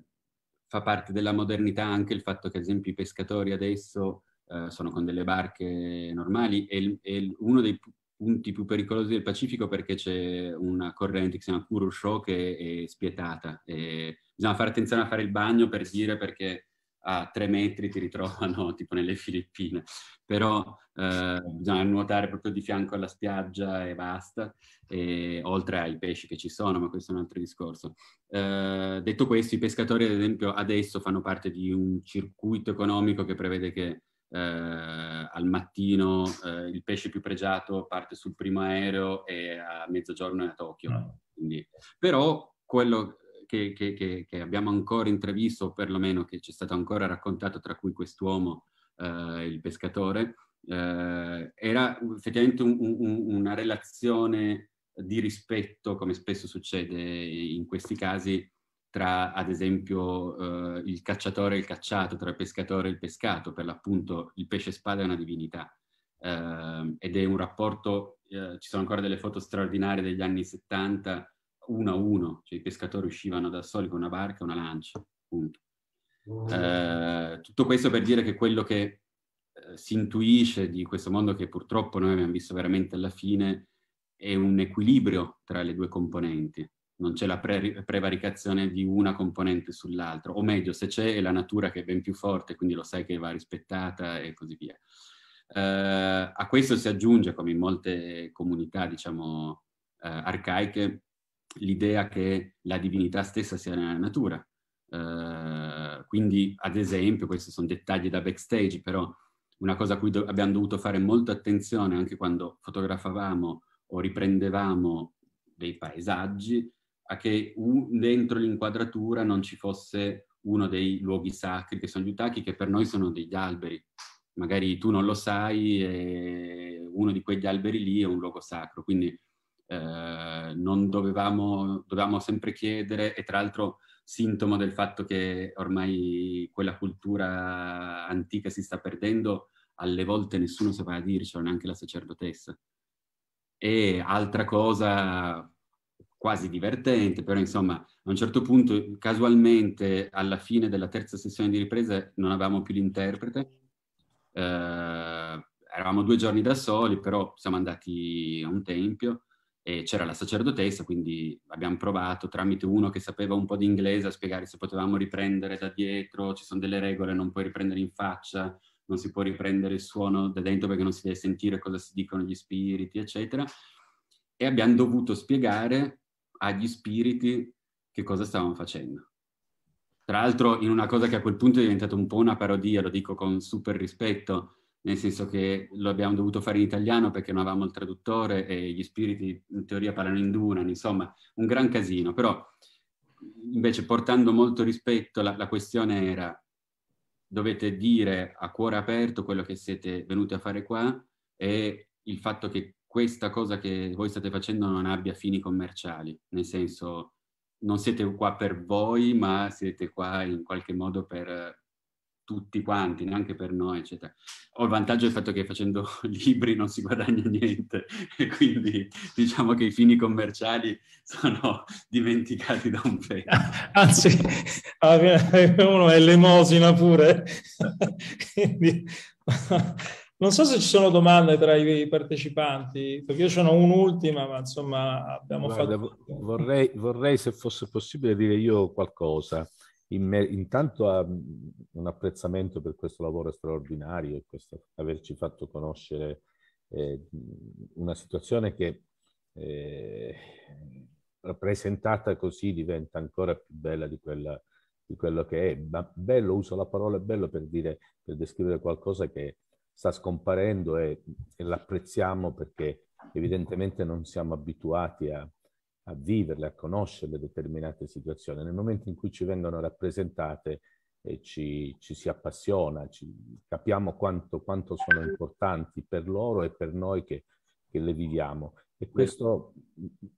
fa parte della modernità anche il fatto che ad esempio i pescatori adesso eh, sono con delle barche normali e, e uno dei punti più pericolosi del Pacifico perché c'è una corrente che si chiama Kurosho che è, è spietata. E bisogna fare attenzione a fare il bagno per dire perché a tre metri ti ritrovano tipo nelle Filippine, però eh, bisogna nuotare proprio di fianco alla spiaggia e basta, e, oltre ai pesci che ci sono, ma questo è un altro discorso. Eh, detto questo, i pescatori ad esempio adesso fanno parte di un circuito economico che prevede che eh, al mattino eh, il pesce più pregiato parte sul primo aereo e a mezzogiorno è a Tokyo. Mm. Quindi, però quello che, che, che, abbiamo ancora intravisto, o perlomeno che ci è stato ancora raccontato, tra cui quest'uomo, eh, il pescatore, eh, era effettivamente un, un, una relazione di rispetto, come spesso succede in questi casi, tra ad esempio eh, il cacciatore e il cacciato, tra il pescatore e il pescato, per l'appunto il pesce spada è una divinità eh, ed è un rapporto, eh, ci sono ancora delle foto straordinarie degli anni 70 uno a uno, cioè i pescatori uscivano da soli con una barca e una lancia, appunto. Mm. Eh, tutto questo per dire che quello che eh, si intuisce di questo mondo che purtroppo noi abbiamo visto veramente alla fine è un equilibrio tra le due componenti, non c'è la pre- prevaricazione di una componente sull'altra, o meglio, se c'è è la natura che è ben più forte, quindi lo sai che va rispettata e così via. Eh, a questo si aggiunge, come in molte comunità, diciamo, eh, arcaiche, l'idea che la divinità stessa sia nella natura. Eh, quindi, ad esempio, questi sono dettagli da backstage, però una cosa a cui do- abbiamo dovuto fare molta attenzione anche quando fotografavamo o riprendevamo dei paesaggi, a che un, dentro l'inquadratura non ci fosse uno dei luoghi sacri che sono gli utachi, che per noi sono degli alberi. Magari tu non lo sai, e uno di quegli alberi lì è un luogo sacro, quindi eh, non dovevamo, dovevamo sempre chiedere e tra l'altro sintomo del fatto che ormai quella cultura antica si sta perdendo, alle volte nessuno sapeva dircelo, neanche la sacerdotessa. E altra cosa quasi divertente, però insomma, a un certo punto, casualmente, alla fine della terza sessione di riprese, non avevamo più l'interprete, eh, eravamo due giorni da soli, però siamo andati a un tempio, e c'era la sacerdotessa, quindi abbiamo provato tramite uno che sapeva un po' di inglese a spiegare se potevamo riprendere da dietro, ci sono delle regole, non puoi riprendere in faccia, non si può riprendere il suono da dentro perché non si deve sentire cosa si dicono gli spiriti, eccetera. E abbiamo dovuto spiegare agli spiriti che cosa stavamo facendo. Tra l'altro in una cosa che a quel punto è diventata un po' una parodia, lo dico con super rispetto, nel senso che lo abbiamo dovuto fare in italiano perché non avevamo il traduttore e gli spiriti in teoria parlano in Dunan, insomma, un gran casino. Però invece portando molto rispetto la, la questione era dovete dire a cuore aperto quello che siete venuti a fare qua e il fatto che questa cosa che voi state facendo non abbia fini commerciali, nel senso non siete qua per voi, ma siete qua in qualche modo per tutti quanti, neanche per noi, eccetera. Ho il vantaggio del fatto che facendo libri non si guadagna niente, e quindi diciamo che i fini commerciali sono dimenticati da un pezzo. Anzi, uno è l'emosina pure. quindi, non so se ci sono domande tra i partecipanti, perché io sono un'ultima, ma insomma abbiamo Guarda, fatto... Vorrei, vorrei, se fosse possibile, dire io qualcosa me, intanto ha un apprezzamento per questo lavoro straordinario e questo, averci fatto conoscere eh, una situazione che eh, rappresentata così diventa ancora più bella di, quella, di quello che è. Ma bello, uso la parola bello per, dire, per descrivere qualcosa che sta scomparendo e, e l'apprezziamo perché evidentemente non siamo abituati a, a viverle, a conoscerle determinate situazioni. Nel momento in cui ci vengono rappresentate e eh, ci, ci, si appassiona, ci, capiamo quanto, quanto, sono importanti per loro e per noi che, che le viviamo. E questo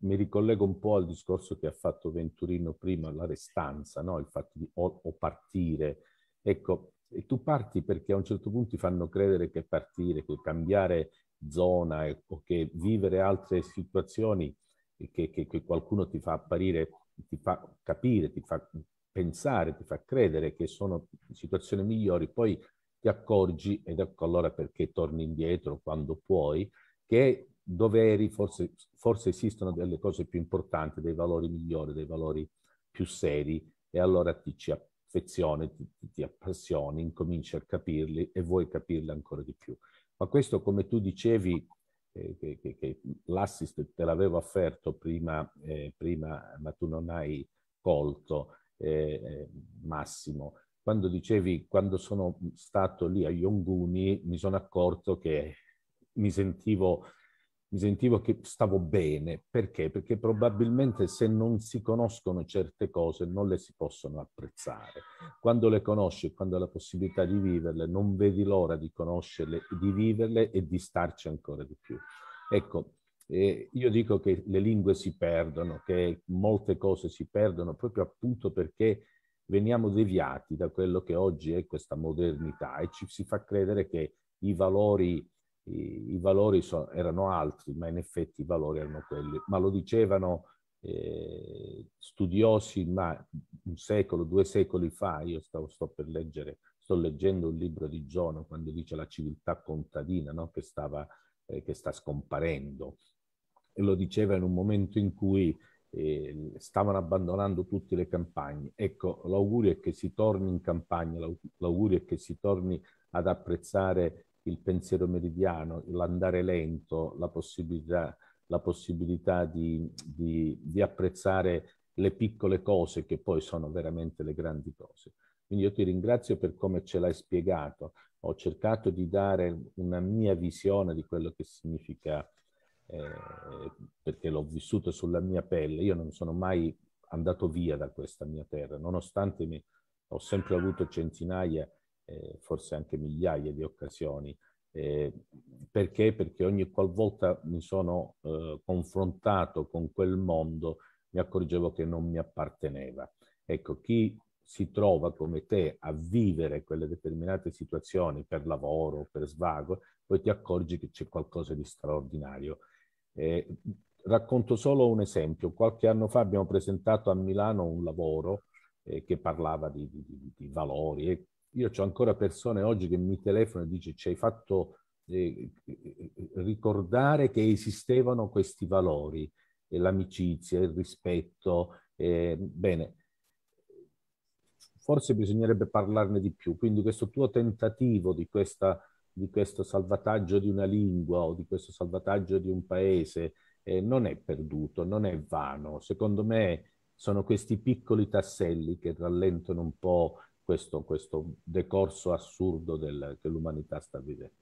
mi ricollego un po' al discorso che ha fatto Venturino prima, la restanza, no? il fatto di o, o partire. Ecco, tu parti perché a un certo punto ti fanno credere che partire, che cambiare zona o che vivere altre situazioni che, che, che qualcuno ti fa apparire, ti fa capire, ti fa pensare, ti fa credere che sono situazioni migliori, poi ti accorgi, ed ecco allora perché torni indietro quando puoi, che doveri, forse, forse esistono delle cose più importanti, dei valori migliori, dei valori più seri, e allora ti ci affezioni, ti, ti appassioni, incominci a capirli e vuoi capirli ancora di più. Ma questo, come tu dicevi, che, che, che l'assist te l'avevo offerto prima, eh, prima, ma tu non hai colto, eh, eh, Massimo. Quando dicevi, quando sono stato lì a Yonguni, mi sono accorto che mi sentivo mi sentivo che stavo bene. Perché? Perché probabilmente se non si conoscono certe cose non le si possono apprezzare. Quando le conosci, quando hai la possibilità di viverle, non vedi l'ora di conoscerle, di viverle e di starci ancora di più. Ecco, eh, io dico che le lingue si perdono, che molte cose si perdono proprio appunto perché veniamo deviati da quello che oggi è questa modernità e ci si fa credere che i valori i, i valori so, erano altri, ma in effetti i valori erano quelli. Ma lo dicevano eh, studiosi, ma un secolo, due secoli fa, io stavo, sto per leggere, sto leggendo un libro di Giono quando dice la civiltà contadina no? che, stava, eh, che sta scomparendo. E lo diceva in un momento in cui eh, stavano abbandonando tutte le campagne. Ecco, l'augurio è che si torni in campagna, l'augurio è che si torni ad apprezzare il pensiero meridiano, l'andare lento, la possibilità, la possibilità di, di, di apprezzare le piccole cose che poi sono veramente le grandi cose. Quindi io ti ringrazio per come ce l'hai spiegato. Ho cercato di dare una mia visione di quello che significa, eh, perché l'ho vissuto sulla mia pelle. Io non sono mai andato via da questa mia terra, nonostante mi, ho sempre avuto centinaia di eh, forse anche migliaia di occasioni. Eh, perché? Perché ogni qualvolta mi sono eh, confrontato con quel mondo mi accorgevo che non mi apparteneva. Ecco, chi si trova come te a vivere quelle determinate situazioni per lavoro, per svago, poi ti accorgi che c'è qualcosa di straordinario. Eh, racconto solo un esempio. Qualche anno fa abbiamo presentato a Milano un lavoro eh, che parlava di, di, di valori e io ho ancora persone oggi che mi telefonano e dicono ci hai fatto eh, eh, ricordare che esistevano questi valori, eh, l'amicizia, il rispetto. Eh, bene, forse bisognerebbe parlarne di più, quindi questo tuo tentativo di, questa, di questo salvataggio di una lingua o di questo salvataggio di un paese eh, non è perduto, non è vano. Secondo me sono questi piccoli tasselli che rallentano un po' questo, questo decorso assurdo del, che l'umanità sta vivendo.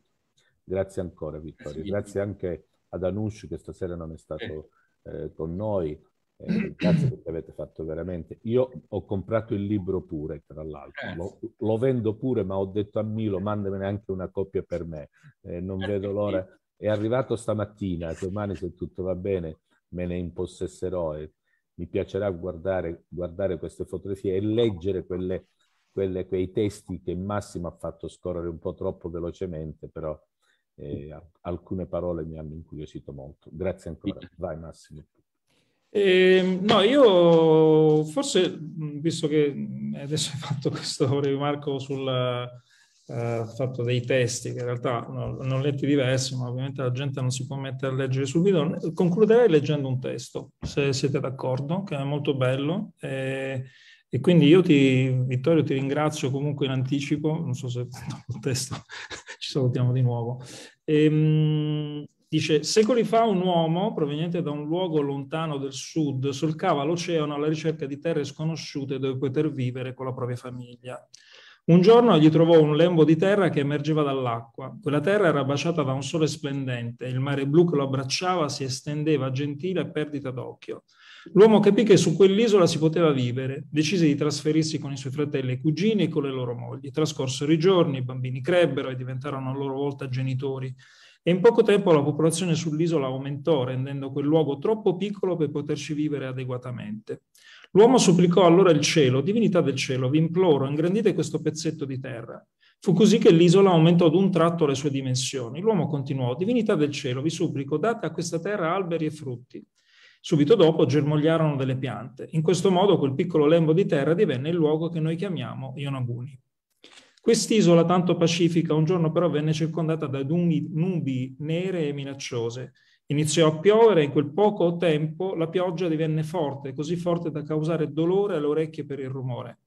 Grazie ancora Vittorio, grazie anche ad Anush che stasera non è stato eh, con noi, eh, grazie perché avete fatto veramente. Io ho comprato il libro pure, tra l'altro, eh, lo, lo, vendo pure, ma ho detto a Milo, mandamene anche una copia per me, eh, non eh, vedo l'ora. È arrivato stamattina, domani se tutto va bene me ne impossesserò e mi piacerà guardare, guardare queste fotografie e leggere quelle quelle, quei testi che Massimo ha fatto scorrere un po' troppo velocemente, però eh, alcune parole mi hanno incuriosito molto. Grazie ancora. Vai Massimo. Eh, no, io forse, visto che adesso hai fatto questo rimarco sul eh, fatto dei testi, che in realtà non ho letti diversi, ma ovviamente la gente non si può mettere a leggere subito, concluderei leggendo un testo, se siete d'accordo, che è molto bello. Eh, e quindi io ti, Vittorio, ti ringrazio comunque in anticipo, non so se dopo il testo ci salutiamo di nuovo. Ehm, dice, secoli fa un uomo proveniente da un luogo lontano del sud solcava l'oceano alla ricerca di terre sconosciute dove poter vivere con la propria famiglia. Un giorno gli trovò un lembo di terra che emergeva dall'acqua. Quella terra era baciata da un sole splendente, il mare blu che lo abbracciava si estendeva gentile a perdita d'occhio. L'uomo capì che su quell'isola si poteva vivere, decise di trasferirsi con i suoi fratelli e cugini e con le loro mogli. Trascorsero i giorni, i bambini crebbero e diventarono a loro volta genitori. E in poco tempo la popolazione sull'isola aumentò, rendendo quel luogo troppo piccolo per poterci vivere adeguatamente. L'uomo supplicò allora il cielo, divinità del cielo, vi imploro, ingrandite questo pezzetto di terra. Fu così che l'isola aumentò ad un tratto le sue dimensioni. L'uomo continuò, divinità del cielo, vi supplico, date a questa terra alberi e frutti. Subito dopo germogliarono delle piante. In questo modo quel piccolo lembo di terra divenne il luogo che noi chiamiamo Yonabuni. Quest'isola tanto pacifica un giorno però venne circondata da nubi nere e minacciose. Iniziò a piovere e in quel poco tempo la pioggia divenne forte, così forte da causare dolore alle orecchie per il rumore.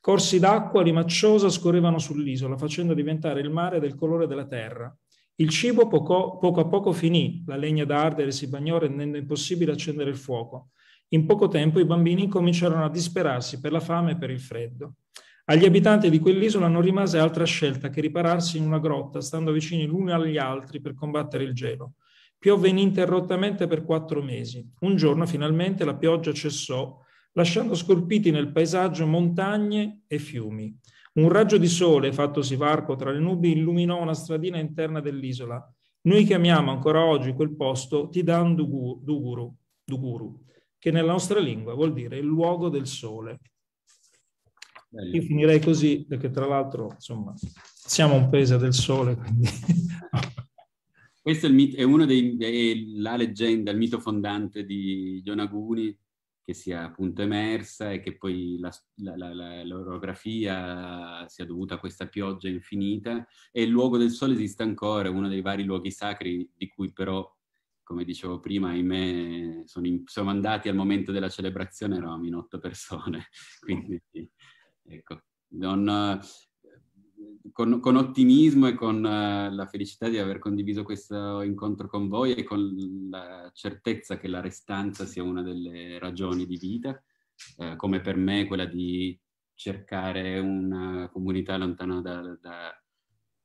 Corsi d'acqua limacciosa scorrevano sull'isola, facendo diventare il mare del colore della terra. Il cibo poco, poco a poco finì, la legna da ardere si bagnò rendendo impossibile accendere il fuoco. In poco tempo i bambini cominciarono a disperarsi per la fame e per il freddo. Agli abitanti di quell'isola non rimase altra scelta che ripararsi in una grotta, stando vicini l'uni agli altri per combattere il gelo. Piovve ininterrottamente per quattro mesi. Un giorno finalmente la pioggia cessò, lasciando scolpiti nel paesaggio montagne e fiumi. Un raggio di sole, fattosi varco tra le nubi, illuminò una stradina interna dell'isola. Noi chiamiamo ancora oggi quel posto Tidan Duguru, Duguru che nella nostra lingua vuol dire il luogo del sole. Bello. Io finirei così, perché tra l'altro, insomma, siamo un paese del sole, quindi... Questo è, mito, è uno dei, è la leggenda, il mito fondante di Yonaguni, che sia appunto emersa e che poi la, la, la, l'orografia sia dovuta a questa pioggia infinita e il luogo del sole esiste ancora, uno dei vari luoghi sacri di cui però, come dicevo prima, ahimè, sono, in, siamo andati al momento della celebrazione, eravamo in otto persone, quindi ecco. Non, con, con, ottimismo e con uh, la felicità di aver condiviso questo incontro con voi e con la certezza che la restanza sia una delle ragioni di vita, uh, come per me quella di cercare una comunità lontana da, da,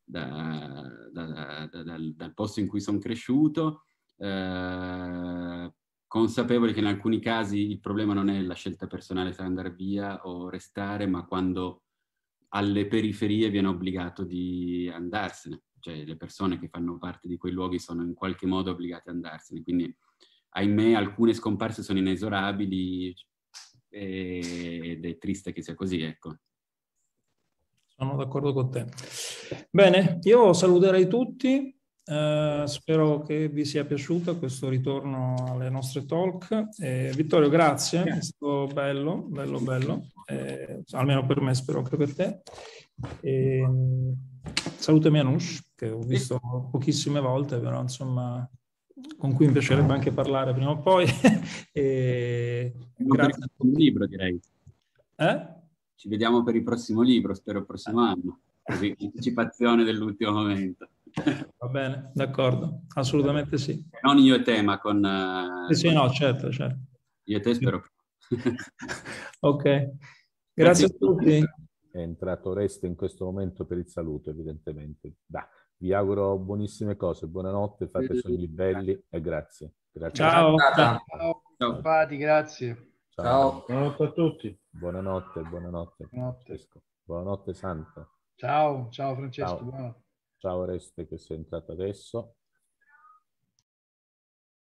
da, dal, dal, posto in cui sono cresciuto, uh, eh, consapevoli che in alcuni casi il problema non è la scelta personale se andare via o restare, ma quando alle periferie viene obbligato di andarsene, cioè le persone che fanno parte di quei luoghi sono in qualche modo obbligate ad andarsene, quindi ahimè alcune scomparse sono inesorabili eh, ed è triste che sia così, ecco. Sono d'accordo con te. Bene, io saluterei tutti, eh, spero che vi sia piaciuto questo ritorno alle nostre talk. Eh, Vittorio, grazie, è stato bello, bello, bello, eh, almeno per me, spero anche per te. Eh, salutami Anush, che ho visto pochissime volte, però insomma con cui mi piacerebbe anche parlare prima o poi. e grazie. Per il libro, direi. Eh? Ci vediamo per il prossimo libro, spero il prossimo eh. anno, così anticipazione dell'ultimo momento. Va bene, d'accordo, assolutamente sì. Non io e te, ma con... Eh, sì, sì, no, certo, certo. Io e te spero. ok, grazie, grazie a tutti. È entrato Resto in questo momento per il saluto, evidentemente. Da. Vi auguro buonissime cose, buonanotte, fate sì, sogni sì. belli e grazie. grazie. Ciao, ciao. ciao. Fati, grazie. Ciao. ciao. Buonanotte a tutti. Buonanotte, buonanotte. Buonanotte, buonanotte Santa. Ciao, ciao Francesco. Ciao. Ciao Oreste che sei entrato adesso.